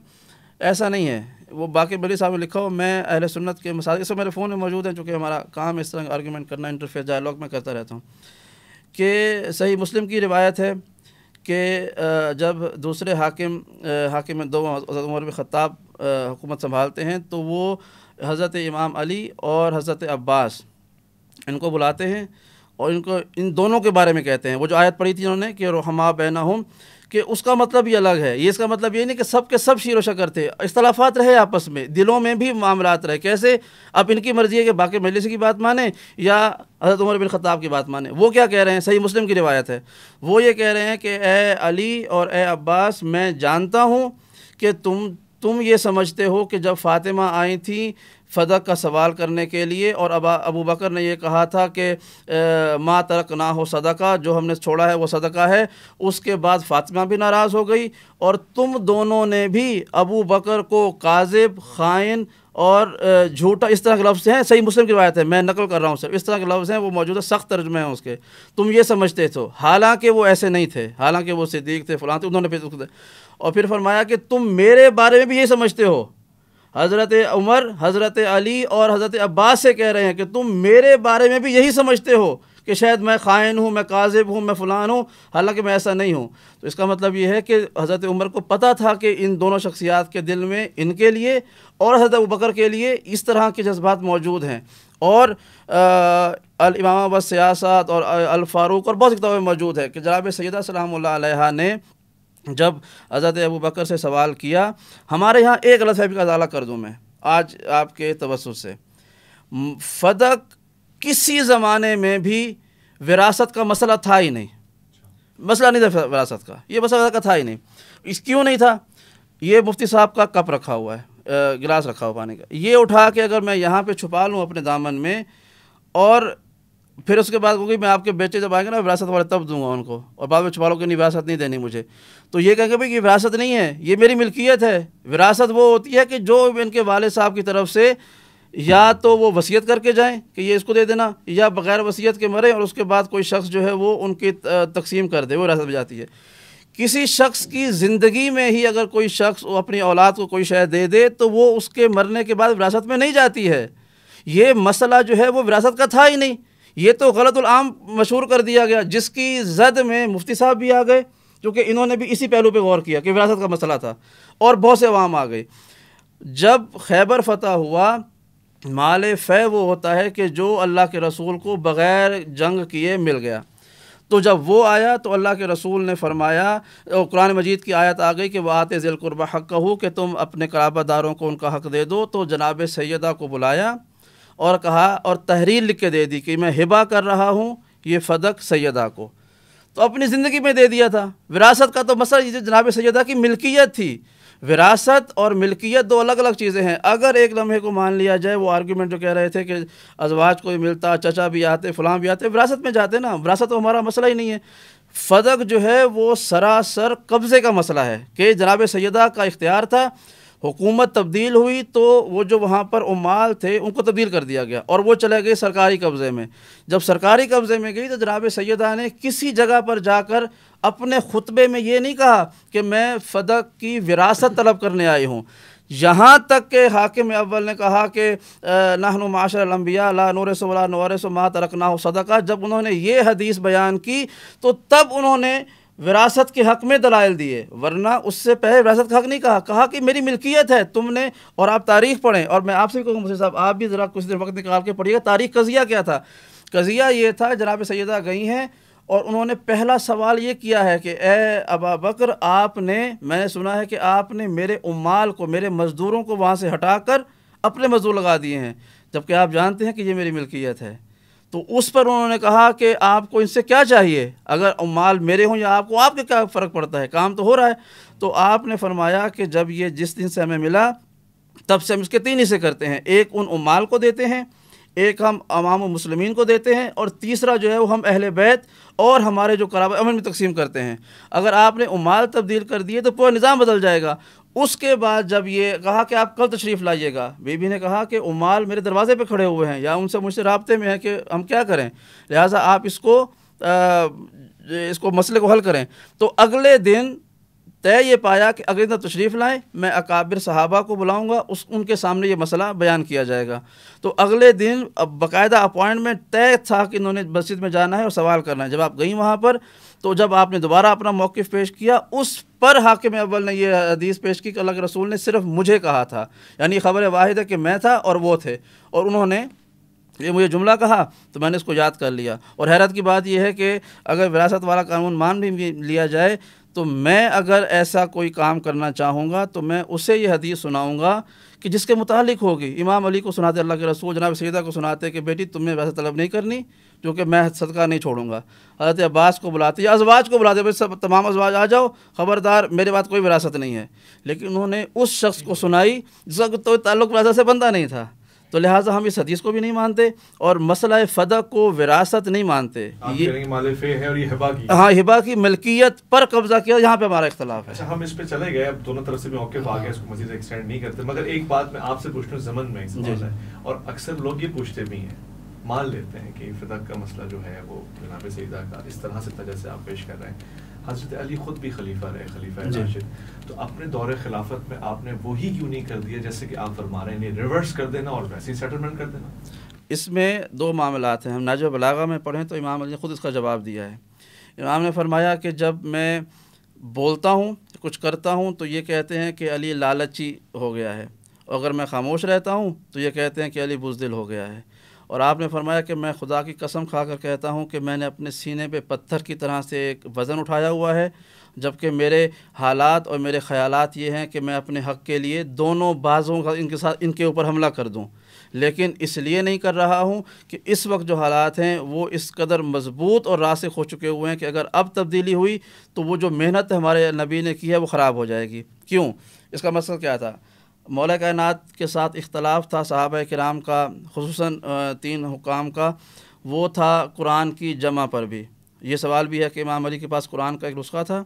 ऐसा नहीं है वो बाकी बली साहब लिखा हो मैं अहल सुन्नत के मसाले इसमें मेरे फ़ोन में मौजूद हैं चूँकि हमारा काम इस तरह आर्गूमेंट करना इंटरफेस डायलॉग में करता रहता हूँ कि सही मुस्लिम की रिवायत है कि जब दूसरे हाकिम हाकिम दो उमर में ख़ाब हुकूमत संभालते हैं तो वो हज़रत इमाम अली और हज़रत अब्बास इनको बुलाते हैं और इनको इन दोनों के बारे में कहते हैं वो जो आयत पढ़ी थी उन्होंने कि हमा बैना हम कि उसका मतलब ही अलग है ये इसका मतलब ये नहीं कि सब के सब शीर शकर थे अख्तलाफात रहे आपस में दिलों में भी मामला रहे कैसे अब इनकी मर्ज़ी है कि बाकी मजलिस की बात माने या हज़रत उमर बिन ख़ताब की बात माने वो क्या कह रहे हैं सही मुस्लिम की रिवायत है वो ये कह रहे हैं कि ए अली और ए अब्बास मैं जानता हूँ कि तुम तुम ये समझते हो कि जब फ़ातिमा आई थी फ़दक का सवाल करने के लिए और अब अबू बकर ने यह कहा था कि माँ तरक ना हो सदका जो हमने छोड़ा है वो सदका है उसके बाद फ़ातिमा भी नाराज़ हो गई और तुम दोनों ने भी अबू बकर को काजिब खाइन और झूठा इस तरह के लफ्ज़ हैं सही मुस्लिम की रवायत है मैं नकल कर रहा हूँ सिर्फ इस तरह के लफ्ज़ हैं वो मौजूदा सख्त तर्जमे हैं उसके तुम ये समझते थे तो, हालांकि वो ऐसे नहीं थे हालांकि वो सिद्दीक थे फलां थे उन्होंने फिर और फिर फरमाया कि तुम मेरे बारे में भी ये समझते हो हज़रत उमर हज़रत अली और हज़रत अब्बास से कह रहे हैं कि तुम मेरे बारे में भी यही समझते हो कि शायद मैं ख़ायन हूँ मैं काजिब हूँ मैं फ़लान हूँ हालांकि मैं ऐसा नहीं हूँ तो इसका मतलब यह है कि हज़रत उमर को पता था कि इन दोनों शख्सियात के दिल में इनके लिए और हज़रत बकर के लिए इस तरह के जज्बात मौजूद हैं और अलमामा सियासत और अल फ़ारूक और बहुत किताबें मौजूद है कि जनाब सैदा सलाम ने जब हज़रत अबू बकर से सवाल किया हमारे यहाँ एक फहमी का अजाला कर दूँ मैं आज आपके तवसु से फदक किसी ज़माने में भी विरासत का मसला था ही नहीं मसला नहीं था विरासत का ये मसला का था ही नहीं इस क्यों नहीं था ये मुफ्ती साहब का कप रखा हुआ है गिलास रखा हुआ पानी का ये उठा के अगर मैं यहाँ पे छुपा लूँ अपने दामन में और फिर उसके बाद क्योंकि मैं आपके बेटे जब आएंगे ना विरासत वाले तब दूंगा उनको और बाद में छुपा लो कि नहीं विरासत नहीं देनी मुझे तो ये कह के भाई ये विरासत नहीं है ये मेरी मिल्कियत है विरासत वो होती है कि जो इनके वाले साहब की तरफ से या तो वो वसीयत करके जाएं कि ये इसको दे देना या बगैर वसीयत के मरें और उसके बाद कोई शख्स जो है वो उनकी तकसीम कर दे वो विरासत में जाती है किसी शख्स की ज़िंदगी में ही अगर कोई शख्स अपनी औलाद को कोई शायद दे दे तो वो उसके मरने के बाद विरासत में नहीं जाती है ये मसला जो है वो विरासत का था ही नहीं ये तो गलतुलआम मशहूर कर दिया गया जिसकी जद में मुफ्ती साहब भी आ गए क्योंकि इन्होंने भी इसी पहलू पे गौर किया कि विरासत का मसला था और बहुत से अवाम आ गए जब खैबर फतह हुआ माल फै वो होता है कि जो अल्लाह के रसूल को बग़ैर जंग किए मिल गया तो जब वो आया तो अल्लाह के रसूल ने फरमाया कुरान मजीद की आयत आ गई कि वह आते ज़िलकुरबा हक़ कहूँ कि तुम अपने कराबादारों को उनका हक़ दे दो तो जनाब सैदा को बुलाया और कहा और तहरीर लिख के दे दी कि मैं हिबा कर रहा हूँ ये फ़दक सैदा को तो अपनी ज़िंदगी में दे दिया था विरासत का तो ये जनाब सैदा की मिल्कियत थी विरासत और मिल्कियत दो अलग अलग चीज़ें हैं अगर एक लम्हे को मान लिया जाए वो आर्गुमेंट जो कह रहे थे कि अजवाज को मिलता चचा भी आते फ़लाँ भी आते विरासत में जाते ना विरासत तो हमारा मसला ही नहीं है फ़दक जो है वो सरासर कब्ज़े का मसला है कि जनाब सैदा का इख्तियार था हुकूमत तब्दील हुई तो वो जो वहाँ पर उमाल थे उनको तब्दील कर दिया गया और वो चले गए सरकारी कब्ज़े में जब सरकारी कब्ज़े में गई तो जनाब सैदा ने किसी जगह पर जाकर अपने खुतबे में ये नहीं कहा कि मैं फदक की विरासत तलब करने आई हूँ यहाँ तक के हाकिम अव्वल ने कहा कि माशर लम्बिया ला नूर सला नूर समा हो सदका जब उन्होंने ये हदीस बयान की तो तब उन्होंने विरासत के हक़ में दलाइल दिए वरना उससे पहले विरासत का हक़ नहीं कहा कहा कि मेरी मिल्कियत है तुमने और आप तारीख़ पढ़ें और मैं आपसे भी कहूँगा मुझे साहब आप भी ज़रा कुछ देर वक्त निकाल के पढ़िएगा तारीख़ कज़िया क्या था कज़िया ये था जनाब सैदा गई हैं और उन्होंने पहला सवाल ये किया है कि ए अबा बकर आपने मैंने सुना है कि आपने मेरे उमाल को मेरे मज़दूरों को वहाँ से हटा कर अपने मज़दूर लगा दिए हैं जबकि आप जानते हैं कि ये मेरी मिल्कियत है तो उस पर उन्होंने कहा कि आपको इनसे क्या चाहिए अगर माल मेरे हों या आपको आपके क्या फ़र्क पड़ता है काम तो हो रहा है तो आपने फरमाया कि जब ये जिस दिन से हमें मिला तब से हम इसके तीन हिस्से करते हैं एक उन उमाल को देते हैं एक हम अमाम मुसलमिन को देते हैं और तीसरा जो है वो हम अहल बैत और हमारे जो कराब अमन में तकसीम करते हैं अगर आपने उमाल तब्दील कर दिए तो पूरा निज़ाम बदल जाएगा उसके बाद जब ये कहा कि आप कल तशरीफ़ लाइएगा बीबी ने कहा कि उमाल मेरे दरवाज़े पे खड़े हुए हैं या उनसे मुझसे रबते में है कि हम क्या करें लिहाजा आप इसको आ, इसको मसले को हल करें तो अगले दिन तय ये पाया कि अगले दिन तशरीफ़ लाएँ मैं अकाबिर सहाबा को बुलाऊँगा उस उनके सामने ये मसला बयान किया जाएगा तो अगले दिन अब बाकायदा अपॉइंटमेंट तय था कि इन्होंने मस्जिद में जाना है और सवाल करना है जब आप गई वहाँ पर तो जब आपने दोबारा अपना मौक़ पेश किया उस पर हाकिम अव्वल ने यह हदीस पेश की कि अल्लाह के रसूल ने सिर्फ मुझे कहा था यानी ख़बर वाहिद है कि मैं था और वो थे और उन्होंने ये मुझे जुमला कहा तो मैंने इसको याद कर लिया और हैरत की बात यह है कि अगर विरासत वाला कानून मान भी लिया जाए तो मैं अगर ऐसा कोई काम करना चाहूँगा तो मैं उसे यह हदीस सुनाऊँगा कि जिसके मुतालिक होगी इमाम अली को सुनाते अल्लाह के रसूल जनाब सैदा को सुनाते कि बेटी तुम्हें वैसा तलब नहीं करनी जो कि मैं सदका नहीं छोड़ूंगा हज़रत अब्बास को बुलाते या अजवाज को बुलाते भाई सब तमाम अजवाज आ जाओ ख़बरदार मेरे बात कोई विरासत नहीं है लेकिन उन्होंने उस शख्स को सुनाई जिसका तो ताल्लुक विरासत से बनता नहीं था तो लिहाजा हम इस हदीस को भी नहीं मानते और मसला फ़दा को विरासत नहीं मानते ये हाँ हिबा की मलकियत पर कब्जा किया यहाँ पे हमारा इख्तलाफ है अच्छा हम इस पे चले गए अब दोनों तरफ से भी मौके हाँ। गए इसको मजीद एक्सटेंड नहीं करते मगर एक बात मैं आपसे हूँ जमन में और अक्सर लोग ये पूछते भी हैं मान लेते हैं कि फ़िदा का मसला जो है वो जनाब सदा का इस तरह से था से आप पेश कर रहे हैं हज़रत अली ख़ुद भी खलीफा रहे खलीफा राशिद तो अपने दौरे खिलाफत में आपने वही क्यों नहीं कर दिया जैसे कि आप फरमा रहे हैं रिवर्स कर देना और वैसे ही सेटलमेंट कर देना इसमें दो मामला हैं हम नाजब बलागा में पढ़ें तो इमाम अली ने ख़ुद इसका जवाब दिया है इमाम ने फरमाया कि जब मैं बोलता हूँ कुछ करता हूँ तो ये कहते हैं कि अली लालची हो गया है और अगर मैं खामोश रहता हूँ तो ये कहते हैं कि अली बुजदिल हो गया है और आपने फरमाया कि मैं खुदा की कसम खा कर कहता हूँ कि मैंने अपने सीने पे पत्थर की तरह से एक वज़न उठाया हुआ है जबकि मेरे हालात और मेरे ख़्यालात ये हैं कि मैं अपने हक़ के लिए दोनों बाज़ों का इनके साथ इनके ऊपर हमला कर दूँ लेकिन इसलिए नहीं कर रहा हूँ कि इस वक्त जो हालात हैं वो इस कदर मजबूत और रासिक हो चुके हुए हैं कि अगर अब तब्दीली हुई तो वो जो मेहनत हमारे नबी ने की है वो ख़राब हो जाएगी क्यों इसका मकसद क्या था मौल कायनत के साथ इख्तलाफ था साहब कराम का खसूस तीन हुकाम का वो था कुरान की जमा पर भी ये सवाल भी है कि इमाम अली के पास कुरान का एक नुस्खा था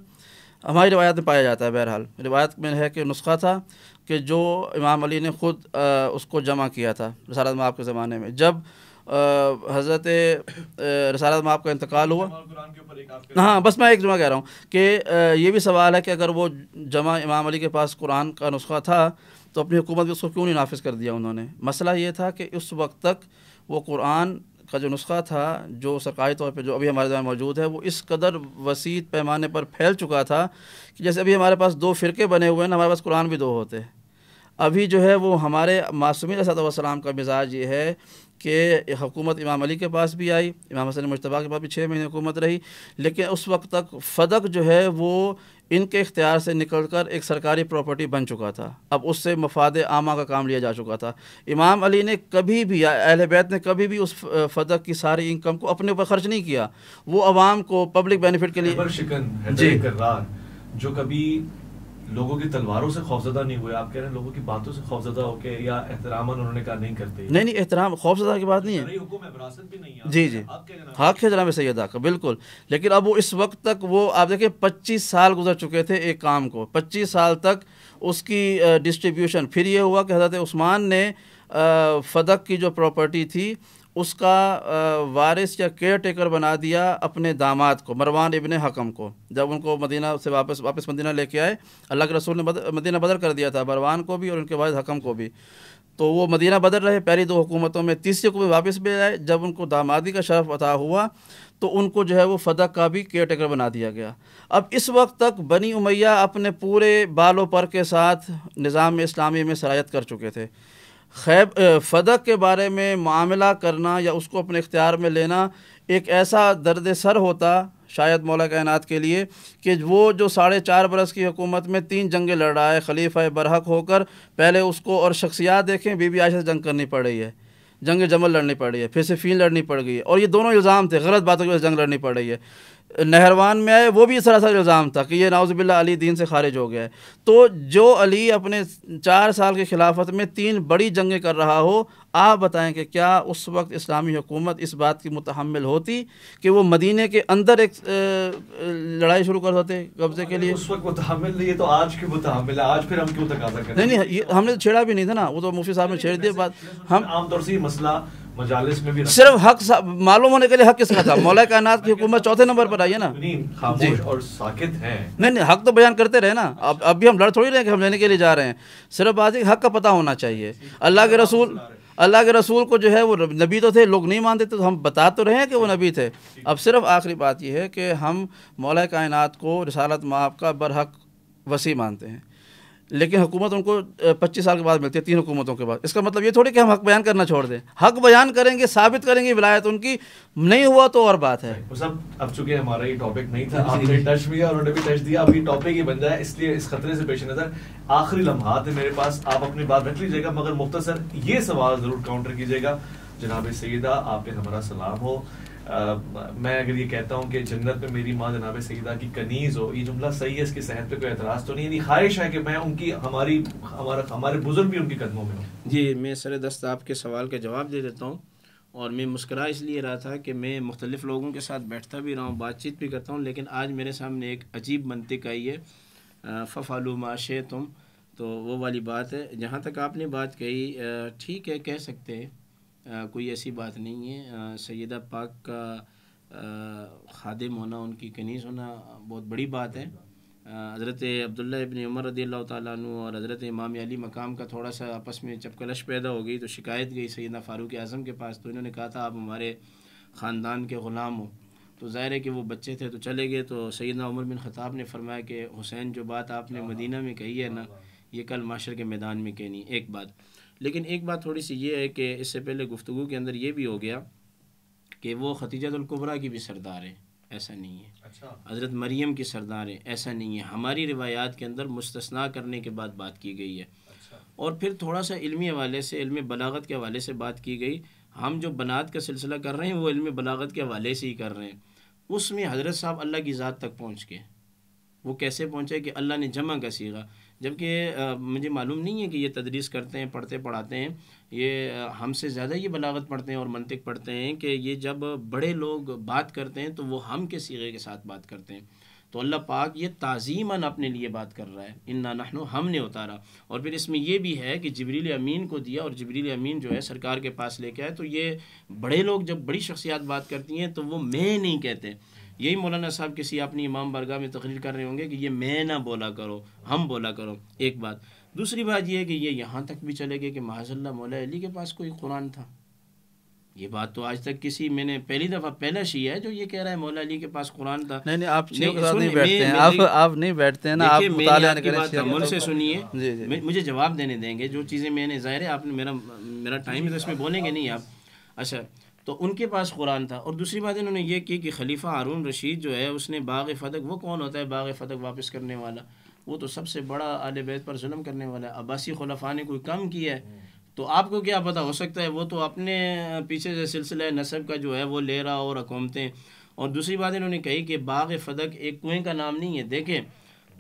हमारी रिवायत में पाया जाता है बहरहाल रिवायत में है कि नुस्खा था कि जो इमाम अली ने ख़ुद उसको जमा किया था रसारत माप के ज़माने में जब हज़रत रसालत माप का इंतकाल हुआ हाँ बस मैं एक जुमा कह रहा हूँ कि ये भी सवाल है कि अगर वो जमा इमाम अली के पास कुरान का नुस्खा था तो अपनी हुकूमत में उसको क्यों नहीं नाफिज कर दिया उन्होंने मसला ये था कि उस वक्त तक वो कुरान का जो नुस्खा था जो सरकारी तौर पर जो अभी हमारे यहाँ मौजूद है वो इस कदर वसी पैमाने पर फैल चुका था कि जैसे अभी हमारे पास दो फ़िरके बने हुए हैं हमारे पास कुरान भी दो होते हैं अभी जो है वो हमारे मासूमी सलाम का मिजाज ये है कि हुकूमत इमाम अली के पास भी आई इमाम हसन मुशतबा के पास भी छः महीने हुकूमत रही लेकिन उस वक्त तक फदक जो है वो इनके इख्तियार से निकल कर एक सरकारी प्रॉपर्टी बन चुका था अब उससे मफाद आमा का काम लिया जा चुका था इमाम अली ने कभी भी अहल बैत ने कभी भी उस फदक की सारी इनकम को अपने ऊपर खर्च नहीं किया वो आवाम को पब्लिक बेनिफिट के लिए जो कभी लोगों की तलवारों से खौफजदा नहीं हुए आप कह रहे हैं लोगों की बातों से खौफजदा होके या एहतराम उन्होंने कहा नहीं करते नहीं नहीं एहतराम खौफजदा की बात नहीं है जी जी हाक है जनाब सैद आका बिल्कुल लेकिन अब इस वक्त तक वो आप देखिए पच्चीस साल गुजर चुके थे एक काम को पच्चीस साल तक उसकी डिस्ट्रीब्यूशन फिर ये हुआ कि हजरत उस्मान ने फदक की जो प्रॉपर्टी थी उसका वारिस या केयर टेकर बना दिया अपने दामाद को मरवान इबन हकम को जब उनको मदीना से वापस वापस मदीना लेके आए अल्लाह के रसूल ने बद, मदीना बदर कर दिया था मरवान को भी और उनके वारिस हकम को भी तो वो मदीना बदर रहे पहली दो हुकूमतों में तीसरी हुकूमत वापस भी आए जब उनको दामादी का शरफ अता हुआ तो उनको जो है वो फदक का भी केयर टेकर बना दिया गया अब इस वक्त तक बनी उमैया अपने पूरे बालों पर के साथ निज़ाम इस्लामी में सरायत कर चुके थे खैब फदक के बारे में मामला करना या उसको अपने इख्तियार में लेना एक ऐसा दर्द सर होता शायद मौला कायनात के लिए कि वो जो साढ़े चार बरस की हुकूमत में तीन जंगें लड़ रहा है खलीफा बरहक होकर पहले उसको और शख्सियात देखें बीबी आयशा से जंग करनी पड़ रही है जंग जमल लड़नी पड़ रही है फिर से फीन लड़नी पड़ गई है और ये दोनों इल्ज़ाम थे गलत बातों की वजह से जंग लड़नी पड़ रही है नहरवान में आए वो भी सरासर इल्ज़ाम था कि ये नाउजबिल्ला अली दीन से खारिज हो गया है तो जो अली अपने चार साल के खिलाफत में तीन बड़ी जंगें कर रहा हो आप बताएं कि क्या उस वक्त इस्लामी हुकूमत इस बात की मुतहमल होती कि वो मदीने के अंदर एक लड़ाई शुरू कर देते कब्जे के लिए उस वक्त मुतहमल नहीं तो आज की मुतहमल है आज फिर हम क्यों तक नहीं नहीं हमने छेड़ा भी नहीं था ना वो तो मुफ्ती साहब ने छेड़ दिया बात हम आमतौर से मसला मजालिस में भी सिर्फ हक मालूम होने के लिए हक किसका था मौला कायनात की हुकूमत चौथे नंबर पर आई है ना खामोश और साकित है नहीं नहीं हक तो बयान करते रहे ना अब अभी हम लड़ थोड़ी रहे कि हम लेने के लिए जा रहे हैं सिर्फ आज हक का पता होना चाहिए अल्लाह के रसूल अल्लाह के रसूल को जो है वो नबी तो थे लोग नहीं मानते थे तो हम बता तो रहे हैं कि वो नबी थे अब सिर्फ आखिरी बात यह है कि हम मौला कायनात को रसालत माप का बरहक वसी मानते हैं लेकिन हुकूमत उनको पच्चीस साल के बाद मिलती है तीन हुकूमतों के बाद इसका मतलब ये थोड़ी कि हम हक बयान करना छोड़ दें हक बयान करेंगे साबित करेंगे विलायत उनकी नहीं हुआ तो और बात है सब अब चुके हमारा ये टॉपिक नहीं था आपने टच भी और उन्होंने भी टच दिया अभी टॉपिक ही बन जाए इसलिए इस खतरे से पेश नजर आखिरी लम्हा है मेरे पास आप अपनी बात रख लीजिएगा मगर मुख्तसर ये सवाल जरूर काउंटर कीजिएगा जनाब सैदा आप पे हमारा सलाम हो मैं अगर ये कहता हूँ कि जन्नत में मेरी माँ जनाब सईदा की कनीज हो ये जुमला सही है इसकी सेहत पे कोई एतराज़ तो नहीं ख्वाहिश है कि मैं उनकी हमारी हमारा हमारे बुजुर्ग भी उनके कदमों में हूँ जी मैं सर दस्त आपके सवाल का जवाब दे देता हूँ और मैं मुस्करा इसलिए रहा था कि मैं मुख्तलिफ़ लोगों के साथ बैठता भी रहा हूँ बातचीत भी करता हूँ लेकिन आज मेरे सामने एक अजीब मनतिक आई है फ़ालू माशे तुम तो वो वाली बात है जहाँ तक आपने बात कही ठीक है कह सकते हैं कोई ऐसी बात नहीं है सैदा पाक का खादिम होना उनकी कनीस होना बहुत बड़ी बात है हज़रत अब्दुल्ला इबन उमर रदी अल्लाह तु और हज़रत इमाम अली मकाम का थोड़ा सा आपस में चपकलश पैदा हो गई तो शिकायत गई सैदा फ़ारूक आज़म के पास तो इन्होंने कहा था आप हमारे ख़ानदान के ग़ुलाम हो तो ज़ाहिर है कि वो बच्चे थे तो चले गए तो सैदा उमर बिन ख़ताब ने फरमाया कि हुसैन जो बात आपने मदीना में कही है ना ये कल माशर के मैदान में कहनी एक बात लेकिन एक बात थोड़ी सी ये है कि इससे पहले गुफ्तु के अंदर ये भी हो गया कि वो खतीजतुल्कुबरा की भी सरदार है ऐसा नहीं है अच्छा हज़रत मरीम की सरदार है ऐसा नहीं है हमारी रिवायात के अंदर मुस्तना करने के बाद बात की गई है अच्छा। और फिर थोड़ा सा इलमी हवाले से इल्म बलागत के हवाले से बात की गई हम जो बनात का सिलसिला कर रहे हैं वो इल्म बलागत के हवाले से ही कर रहे हैं उसमें हज़रत साहब अल्लाह की ज़ात तक पहुँच के वो कैसे पहुँचे कि अल्लाह ने जमा का सीखा जबकि मुझे मालूम नहीं है कि ये तदरीस करते हैं पढ़ते पढ़ाते हैं ये हमसे ज़्यादा ये बलागत पढ़ते हैं और मनतिक पढ़ते हैं कि ये जब बड़े लोग बात करते हैं तो वो हम के सीगे के साथ बात करते हैं तो अल्लाह पाक ये ताज़ीमन अपने लिए बात कर रहा है इन्ना नहनो हमने उतारा और फिर इसमें यह भी है कि जबरील अमीन को दिया और जबरील अमीन जो है सरकार के पास लेके आए तो ये बड़े लोग जब बड़ी शख्सियात बात करती हैं तो वो मैं नहीं कहते यही मौलाना साहब किसी अपनी इमाम बरगाह में तकरीर कर रहे होंगे कि ये मैं ना बोला करो हम बोला करो एक बात दूसरी बात यह है कि ये यहाँ तक भी चले गए कि माजल्ला मौला अली के पास कोई कुरान था ये बात तो आज तक किसी मैंने पहली दफ़ा पहला शी है जो ये कह रहा है मौला अली के पास कुरान था नहीं नहीं आप नहीं, नहीं नहीं बैठते हैं आप आप नहीं बैठते हैं ना आप बात से सुनिए मुझे जवाब देने देंगे जो चीज़ें मैंने ज़ाहिर है आपने मेरा मेरा टाइम है तो इसमें बोलेंगे नहीं आप अच्छा तो उनके पास कुरान था और दूसरी बात इन्होंने ये की कि खलीफा हारून रशीद जो है उसने बाग फतक वो कौन होता है बाग फतक वापस करने वाला वो तो सबसे बड़ा आल बैत पर म करने वाला है अब्बासी खलफा ने कोई कम किया है तो आपको क्या पता हो सकता है वो तो अपने पीछे से सिलसिला नसब का जो है वो ले रहा और हकूमतें और दूसरी बात इन्होंने कही कि बाग फदक एक कुएँ का नाम नहीं है देखें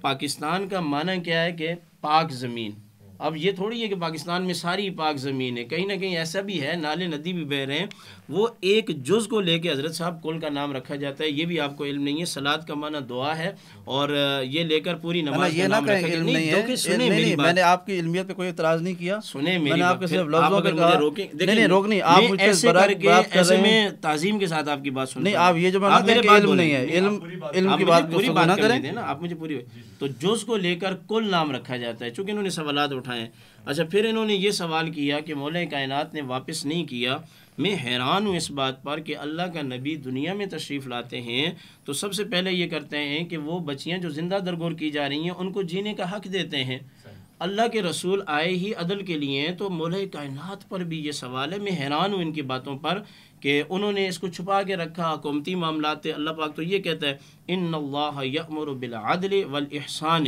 पाकिस्तान का माना क्या है कि पाक ज़मीन अब ये थोड़ी है कि पाकिस्तान में सारी पाक ज़मीन है कहीं ना कहीं ऐसा भी है नाले नदी भी बह रहे हैं वो एक जुज़ को लेके हज़रत साहब कुल का नाम रखा जाता है ये भी आपको इल्म नहीं है सलाद का माना दुआ है और ये लेकर पूरी नमाज ये ना कहें इल्म नहीं है सुने मैंने आपकी पे कोई इतराज़ नहीं किया सुने आपके सिर्फ लफ्ज़ों नहीं रोक नहीं आप ऐसे करके ऐसे में के साथ आपकी बात सुन नहीं आप ये जो इल्म नहीं है इल्म इल्म की बात पूरी बात ना करें ना आप मुझे पूरी तो जुज़ को लेकर कुल नाम रखा जाता है चूंकि उन्होंने सवाल उठाए अच्छा फिर इन्होंने ये सवाल किया कि मौल कायनत ने वापस नहीं किया मैं हैरान हूँ इस बात पर कि अल्लाह का नबी दुनिया में तशरीफ़ लाते हैं तो सबसे पहले ये करते हैं कि वो बच्चियाँ जो ज़िंदा दरगोर की जा रही हैं उनको जीने का हक देते हैं अल्लाह के रसूल आए ही अदल के लिए तो मौल कायनत पर भी ये सवाल है मैं हैरान हूँ इनकी बातों पर कि उन्होंने इसको छुपा के रखा हुकूमती मामला अल्लाह पाक तो ये कहता है इन अल्लाह यमर बिलादल वलसान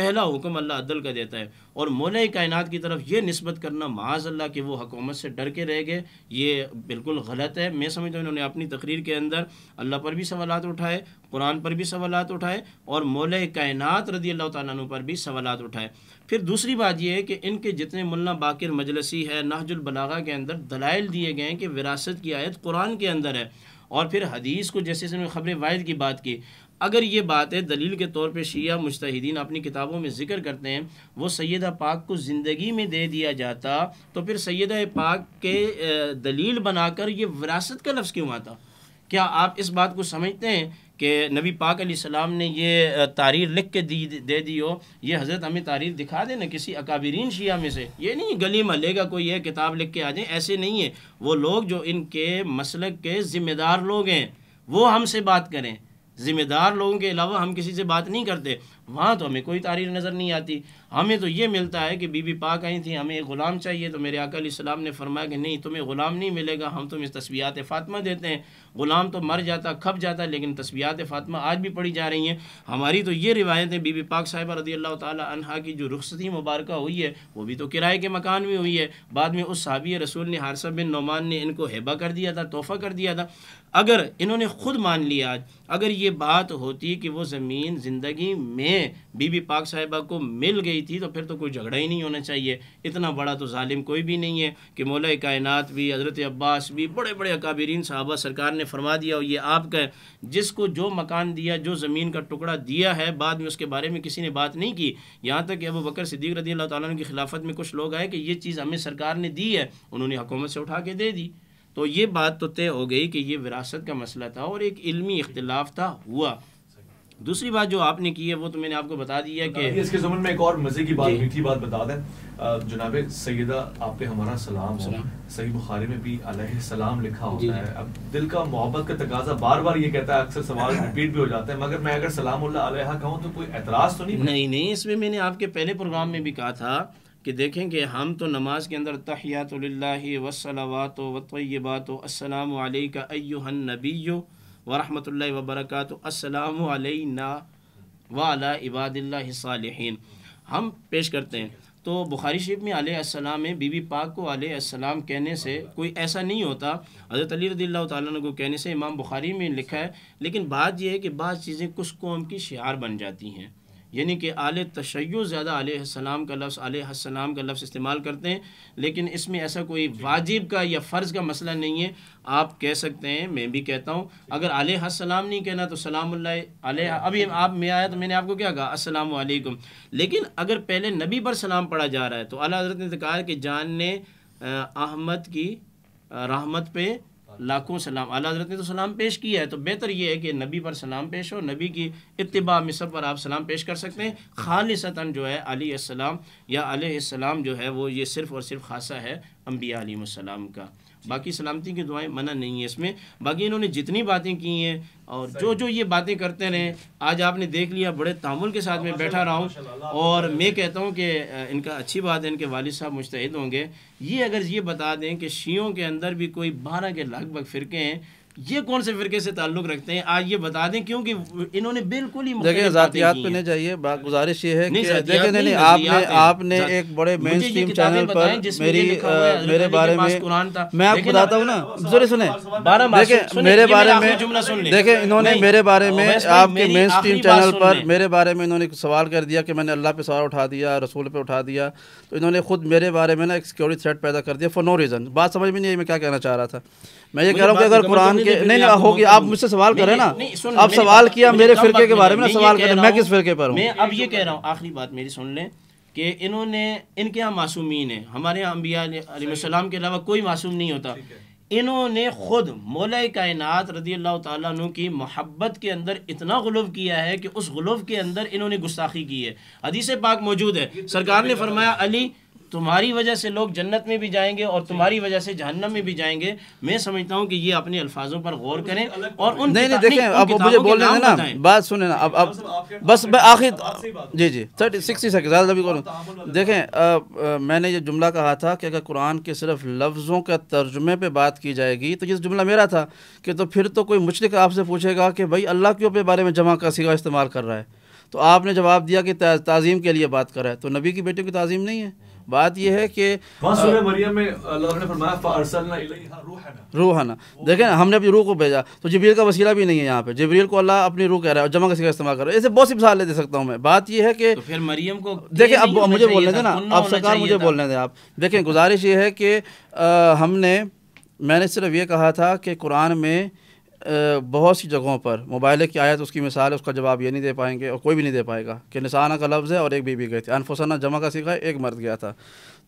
पहला हुक्म अल्लाह अदल का देता है और मौल कायनत की तरफ ये नस्बत करना माज अल्लाह कि वो हकूमत से डर के रह गए ये बिल्कुल गलत है मैं समझता हूँ इन्होंने अपनी तकरीर के अंदर अल्लाह पर भी सवाल उठाए कुरान पर भी सवाल उठाए और मौल कायनत रदी अल्लाह तु पर भी सवाल उठाए फिर दूसरी बात यह है कि इनके जितने मुला बाकर मजलसी है नाहजुलबलागा के अंदर दलाइल दिए गए हैं कि विरासत की आयत कुरान के अंदर है और फिर हदीस को जैसे जैसे ख़बर वायद की बात की अगर ये बातें दलील के तौर पे शिया मुश्तिन अपनी किताबों में ज़िक्र करते हैं वो सैदा पाक को ज़िंदगी में दे दिया जाता तो फिर सैद पाक के दलील बनाकर ये विरासत का लफ्ज़ क्यों आता क्या आप इस बात को समझते हैं कि नबी पाक सलाम ने ये तारीर लिख के दी दे दी हो ये हज़रत हमें तारीर दिखा देना किसी अकाबरीन शिया में से ये नहीं गली महल्ले का कोई यह किताब लिख के आ जाए ऐसे नहीं है वो लोग जो इनके मसलक के ज़िम्मेदार लोग हैं वो हमसे बात करें ज़िम्मेदार लोगों के अलावा हम किसी से बात नहीं करते वहाँ तो हमें कोई तारीर नज़र नहीं आती हमें तो ये मिलता है कि बीबी पाक आई थी हमें ग़ुलाम चाहिए तो मेरे अकाम ने फरमाया कि नहीं तुम्हें ग़ुलाम नहीं मिलेगा हम तुम्हें तस्वीयात फ़ातमा देते हैं ग़ुलाम तो मर जाता खप जाता लेकिन तस्वीयात फ़ातमा आज भी पढ़ी जा रही हैं हमारी तो ये रिवायतें बीबी पाक साहिबा रदी अल्लाह तहा की जो रुखसती मुबारक हुई है वो भी तो किराए के मकान में हुई है बाद में उस सहाबी रसूल ने हारसा बिन नौमान ने इनको हिबा कर दिया था तोहफ़ा कर दिया था अगर इन्होंने ख़ुद मान लिया आज अगर ये बात होती कि वो ज़मीन ज़िंदगी में बीबी पाक साहिबा को मिल गई थी तो फिर तो कोई झगड़ा ही नहीं होना चाहिए इतना बड़ा तो ालिम कोई भी नहीं है कि मौल कायनत भी हज़रत अब्बास भी बड़े बड़े अकाबरीन साहबा सरकार ने फरमा दिया और ये आपका जिसको जो मकान दिया जो ज़मीन का टुकड़ा दिया है बाद में उसके बारे में किसी ने बात नहीं की यहाँ तक कि अबू बकर सिद्दीक रदी अल्लाह तुम की खिलाफत में कुछ लोग आए कि ये चीज़ हमें सरकार ने दी है उन्होंने हुकूमत से उठा के दे दी तो ये बात तो तय हो गई कि ये विरासत का मसला था और एक इलमी इख्तलाफ था हुआ दूसरी बात जो आपने की है वो तो मैंने आपको बता दिया कि इसके जमन में एक और मज़े की बात मीठी बात बता दें जनाब सैदा आप पे हमारा सलाम हो सही बुखारी में भी अलह सलाम लिखा होता है अब दिल का मोहब्बत का तकाजा बार बार ये कहता है अक्सर सवाल रिपीट भी हो जाता है मगर मैं अगर सलाम कहूँ तो कोई एतराज़ तो नहीं नहीं नहीं इसमें मैंने आपके पहले प्रोग्राम में भी कहा था कि देखें कि हम तो नमाज के अंदर तहियात वसलावात वतबात असलम का अयुहन नबी यू वरम वबरक असलना वाला इबादिल्लासालहन हम पेश करते हैं तो बुखारी शरीफ में आलाम में बीबी पाक को आलाम कहने से कोई ऐसा नहीं होता हज़रत अली को कहने से इमाम बुखारी में लिखा है लेकिन बात यह है कि बाज़ चीज़ें कुछ कौम की शार बन जाती हैं यानी कि आल तशैय ज़्यादा आसमाम का लफ्स आसमाम का लफ्स इस्तेमाल करते हैं लेकिन इसमें ऐसा कोई वाजिब का या फ़र्ज़ का मसला नहीं है आप कह सकते हैं मैं भी कहता हूँ अगर आसमाम नहीं कहना तो सलाम हाँ। अभी आप मैं आया तो मैंने आपको क्या कहा असलकुम लेकिन अगर पहले नबी पर सलाम पढ़ा जा रहा है तो अला हज़रत ने तो कहा कि जान ने अहमद की रहमत पे लाखों सलाम अला हजरत ने तो सलाम पेश किया है तो बेहतर ये है कि नबी पर सलाम पेश हो नबी की इतबा में पर आप सलाम पेश कर सकते हैं खालता जो है अलीसम या अलैहिस्सलाम जो है वो ये सिर्फ़ और सिर्फ खासा है अम्बिया का बाकी सलामती की दुआएं मना नहीं है इसमें बाकी इन्होंने जितनी बातें की हैं और जो जो ये बातें करते रहे आज आपने देख लिया बड़े तामुल के साथ में बैठा रहा हूँ और मैं कहता हूँ कि इनका अच्छी बात है इनके वालिद साहब मुश्तद होंगे ये अगर ये बता दें कि शीयों के अंदर भी कोई बारह के लगभग फ़िरके हैं ये कौन से फिरके से ताल्लुक़ रखते हैं आज ये बता दें क्योंकि इन्होंने बिल्कुल ही देखिए ज़ातियात पे नहीं जाइए गुजारिश ये है कि देखिए नहीं नहीं आपने आपने एक बड़े मेन स्ट्रीम चैनल पर मेरी मेरे बारे में मैं आपको बताता हूँ ना जरूर सुने देखिए मेरे बारे में देखिए इन्होंने मेरे बारे में आपके मेन स्ट्रीम चैनल पर मेरे बारे में इन्होंने सवाल कर दिया कि मैंने अल्लाह पे सवाल उठा दिया रसूल पे उठा दिया तो इन्होंने खुद मेरे बारे में ना एक सिक्योरिटी थ्रेट पैदा कर दिया फॉर नो रीज़न बात समझ में नहीं आई मैं क्या कहना चाह रहा था मैं ये कह रहा हूँ कि अगर कुरान के तो नहीं नहीं होगी आप मुझसे सवाल करें ना आप सवाल किया मेरे फिरके के बारे में सवाल करें मैं किस फिरके पर हूँ अब ये कह रहा हूँ आखिरी बात मेरी सुन लें कि इन्होंने इनके यहाँ मासूमीन है हमारे यहाँ अम्बिया के अलावा कोई मासूम नहीं होता इन्होंने ख़ुद मौल कायनात रजी अल्लाह तु की मोहब्बत के अंदर इतना गलब किया है कि उस गलब के अंदर इन्होंने गुस्ताखी की है हदीस पाक मौजूद है तो सरकार ने फरमाया अली तुम्हारी वजह से लोग जन्नत में भी जाएंगे और तुम्हारी वजह से जहन्नम में भी जाएंगे मैं समझता हूँ कि ये अपने अल्फाजों पर गौर करें और उन नहीं नहीं देखें अब मुझे बोलने दें ना बात सुने ना अब अब बस मैं आखिर जी जी थर्टी सिक्सटी सेकेंड ज़्यादा भी बोलूँ देखें मैंने ये जुमला कहा था कि अगर कुरान के सिर्फ लफ्ज़ों के तर्जुमे पर बात की जाएगी तो ये जुमला मेरा था कि तो फिर तो कोई मुश्रक आपसे पूछेगा कि भाई अल्लाह क्यों अपने बारे में जमा का सिगा इस्तेमाल कर रहा है तो आपने जवाब दिया कि ताज़ीम के लिए बात कर रहा है तो नबी की बेटियों की ताज़ीम नहीं है बात यह है कि रूहाना देखे ना हमने अपनी रूह को भेजा तो जबरील का वसीला भी नहीं है यहाँ पे जबरील को अल्लाह अपनी रूह कह रहा है और जमा किसी का इस्तेमाल कर रहा है ऐसे बहुत सी मिसाल ले दे सकता हूँ मैं बात यह है कि तो फिर मरियम को देखे अब मुझे बोलने दें ना अब सरकार मुझे बोलने दें आप देखें गुजारिश ये है कि हमने मैंने सिर्फ ये कहा था कि कुरान में बहुत सी जगहों पर मोबाइल की आयत उसकी मिसाल है उसका जवाब ये नहीं दे पाएंगे और कोई भी नहीं दे पाएगा कि निशाना का लफ्ज़ है और एक बीबी गई थी अनफुसाना जमा का सीखा है एक मर्द गया था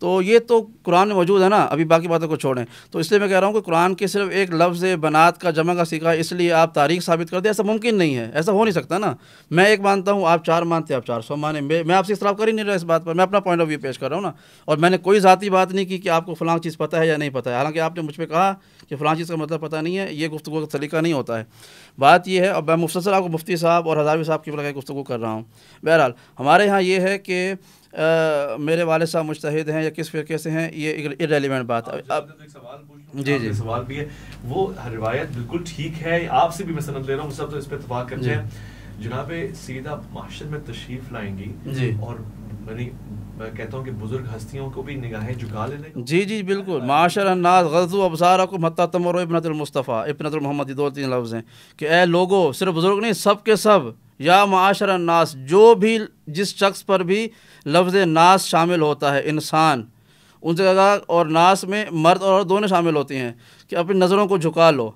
तो ये तो कुरान में मौजूद है ना अभी बाकी बातों को छोड़ें तो इसलिए मैं कह रहा हूँ कि कुरान के सिर्फ एक लफ्ज़ बनात का जमा का सीखा इसलिए आप तारीख साबित कर दें ऐसा मुमकिन नहीं है ऐसा हो नहीं सकता ना मैं एक मानता हूँ आप चार मानते आप चार सौ माने मैं, मैं आपसे इसराब कर ही नहीं रहा इस बात पर मैं अपना पॉइंट ऑफ व्यू पेश कर रहा हूँ ना और मैंने कोई ज़ाती बात नहीं की कि आपको फलां चीज़ पता है या नहीं पता है हालाँकि आपने मुझ पर कहा कि फलां चीज़ का मतलब पता नहीं है ये गुफ्तु का तरीका नहीं होता है बात यह है और मैं मुफ्तर आपको मुफ्ती साहब और हज़ारवी साहब की बल्कि गुफ्तु कर रहा हूँ बहरहाल हमारे यहाँ ये है कि आ, मेरे वाले साहब मुश्तद हैं या किस फिरके से हैं ये इरेलीवेंट बात है अब जी जी सवाल भी है वो रिवायत बिल्कुल ठीक है आपसे भी मैं सनद ले रहा हूँ सब तो इस पर इतफाक करते हैं सीधा माशर में तशरीफ लाएंगी जी और मैंने कहता हूँ कि बुजुर्ग हस्तियों को भी निगाहें झुका लेने जी जी बिल्कुल माशर नाज गजू को तमर दो तीन लफ्ज़ हैं कि ए लोगो सिर्फ बुज़ुर्ग नहीं सब के सब या माशर नास जो भी जिस शख्स पर भी लफ्ज़ नास शामिल होता है इंसान उनसे जगह और नास में मर्द और दोनों शामिल होती हैं कि अपनी नज़रों को झुका लो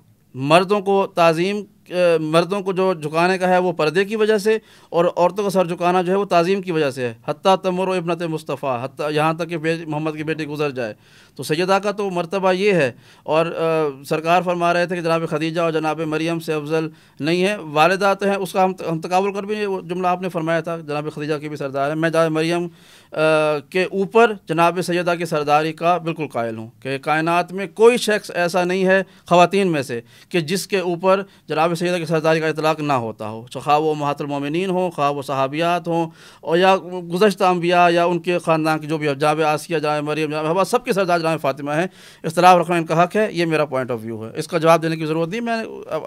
मर्दों को तज़ीम मर्दों को जो झुकाने का है वो पर्दे की वजह से और औरतों का सर झुकाना जो है वो ताज़ीम की वजह से है हती तमर इबनत मुस्तफ़ा यहाँ तक कि मोहम्मद की बेटी गुजर जाए तो सैदा का तो मरतबा ये है और आ, सरकार फरमा रहे थे कि जनाब खदीजा और जनाब मरीम से अफजल नहीं है वालदा तो हैं उसका हम हम तकावल कर भी जुमला आपने फरमाया था जनाब खदीजा की भी सरदार है मैं जनाब मरीम के ऊपर जनाब सैदा की सरदारी का बिल्कुल कायल हूँ कि कायनत में कोई शख्स ऐसा नहीं है ख़वान में से कि जिसके ऊपर जनाब सैदा की सरदारी का इतलाक़ ना होता हो तो खा वो महातरमिन हों खा वो सहाबियात हों और या गुजशत अम्बिया या उनके ख़ानदान की जो भी जाब आसिया जाए मरीम जाए हवा सबके सरदार जनाब फ़ातिमा है इख्तलाफ रखना इनका हक है ये मेरा पॉइंट ऑफ व्यू है इसका जवाब देने की ज़रूरत नहीं मैं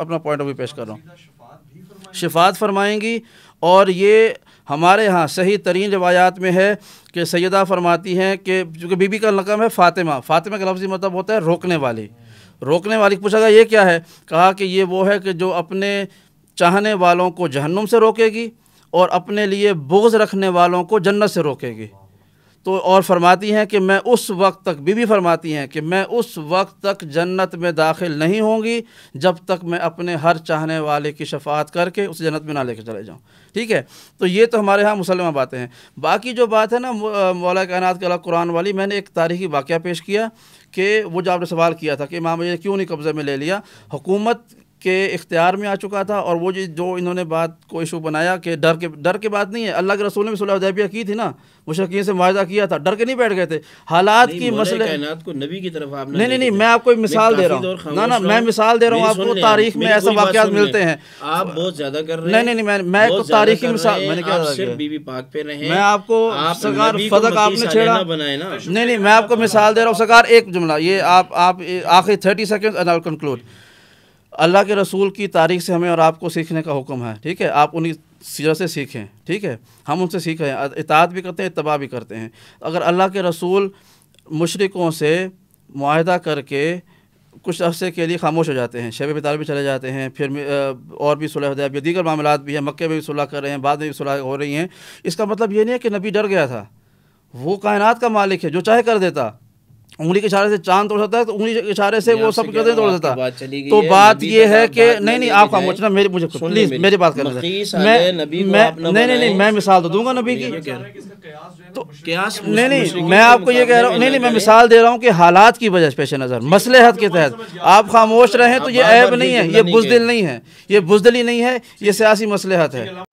अपना पॉइंट ऑफ व्यू पेश कर रहा हूँ शिफात फरमाएँगी और ये हमारे यहाँ सही तरीन रवायात में है कि सैदा फरमाती हैं कि चूँकि बीबी का लकम है फ़ातिमा फ़ातिमा का लफ्ज़ी मतलब होता है रोकने वाली रोकने वाली पूछा गया ये क्या है कहा कि ये वो है कि जो अपने चाहने वालों को जहन्नुम से रोकेगी और अपने लिए बोझ रखने वालों को जन्नत से रोकेगी तो और फरमाती हैं कि मैं उस वक्त तक बीबी फरमाती हैं कि मैं उस वक्त तक जन्नत में दाखिल नहीं होंगी जब तक मैं अपने हर चाहने वाले की शफात करके उस जन्नत में ना लेकर चले जाऊँ ठीक है तो ये तो हमारे यहाँ मुसलमान बातें हैं बाकी जो बात है ना मौला कायनात के अला कुरान वाली मैंने एक तारीखी वाक़ पेश किया कि वो जो आपने सवाल किया था कि माम क्यों नहीं कब्ज़े में ले लिया हुकूमत के इख्तियार में आ चुका था और वो जो इन्होंने बात को इशू बनाया कि डर के डर के बात नहीं है अल्लाह के रसूल ने भी सुलहदैबिया की थी ना मुशकिन से मुआदा किया था डर के नहीं बैठ गए थे हालात की मसले को नबी की तरफ नहीं नहीं नहीं मैं आपको तो मिसाल दे रहा हूँ ना ना मैं मिसाल दे रहा हूँ आपको तारीख में ऐसे वाक़ मिलते हैं आप बहुत ज़्यादा कर रहे हैं नहीं नहीं मैं तारीखी मिसाल मैंने क्या बीबी पाक पे रहे मैं आपको सरकार फदक आपने छेड़ा बनाए ना नहीं नहीं मैं आपको मिसाल दे रहा हूँ सरकार एक जुमला ये आप आखिरी thirty second and I conclude अल्लाह के रसूल की तारीख से हमें और आपको सीखने का हुक्म है ठीक है आप उन्हीं सीरत से सीखें ठीक है हम उनसे सीख रहे हैं इतात भी करते हैं इतबा भी करते हैं अगर अल्लाह के रसूल मशरक़ों से माहदा करके कुछ अरसे के लिए खामोश हो जाते हैं शेब बिताल भी चले जाते हैं फिर और भी सुलह हदैब दीगर मामला भी हैं मक्के में भी सुलह कर रहे हैं बाद में भी सुलह हो रही हैं इसका मतलब ये नहीं है कि नबी डर गया था वो कायनात का मालिक है जो चाहे कर देता उंगली के इशारे से चांद तोड़ सकता है तो उंगली के इशारे से वो सब करते तोड़ सकता तो बात ये है कि नहीं नहीं आप मोचना मुझे मेरे मुझे प्लीज मेरी बात कर मैं नहीं नहीं नहीं मैं मिसाल तो दूंगा नबी तो की तो नहीं नहीं मैं आपको ये कह रहा हूँ नहीं नहीं मैं मिसाल दे रहा हूँ कि हालात की वजह पेश नज़र मसले हद के तो तहत आप खामोश रहें तो ये ऐब नहीं है ये बुजदिल नहीं है ये बुजदली नहीं है ये सियासी मसलहत है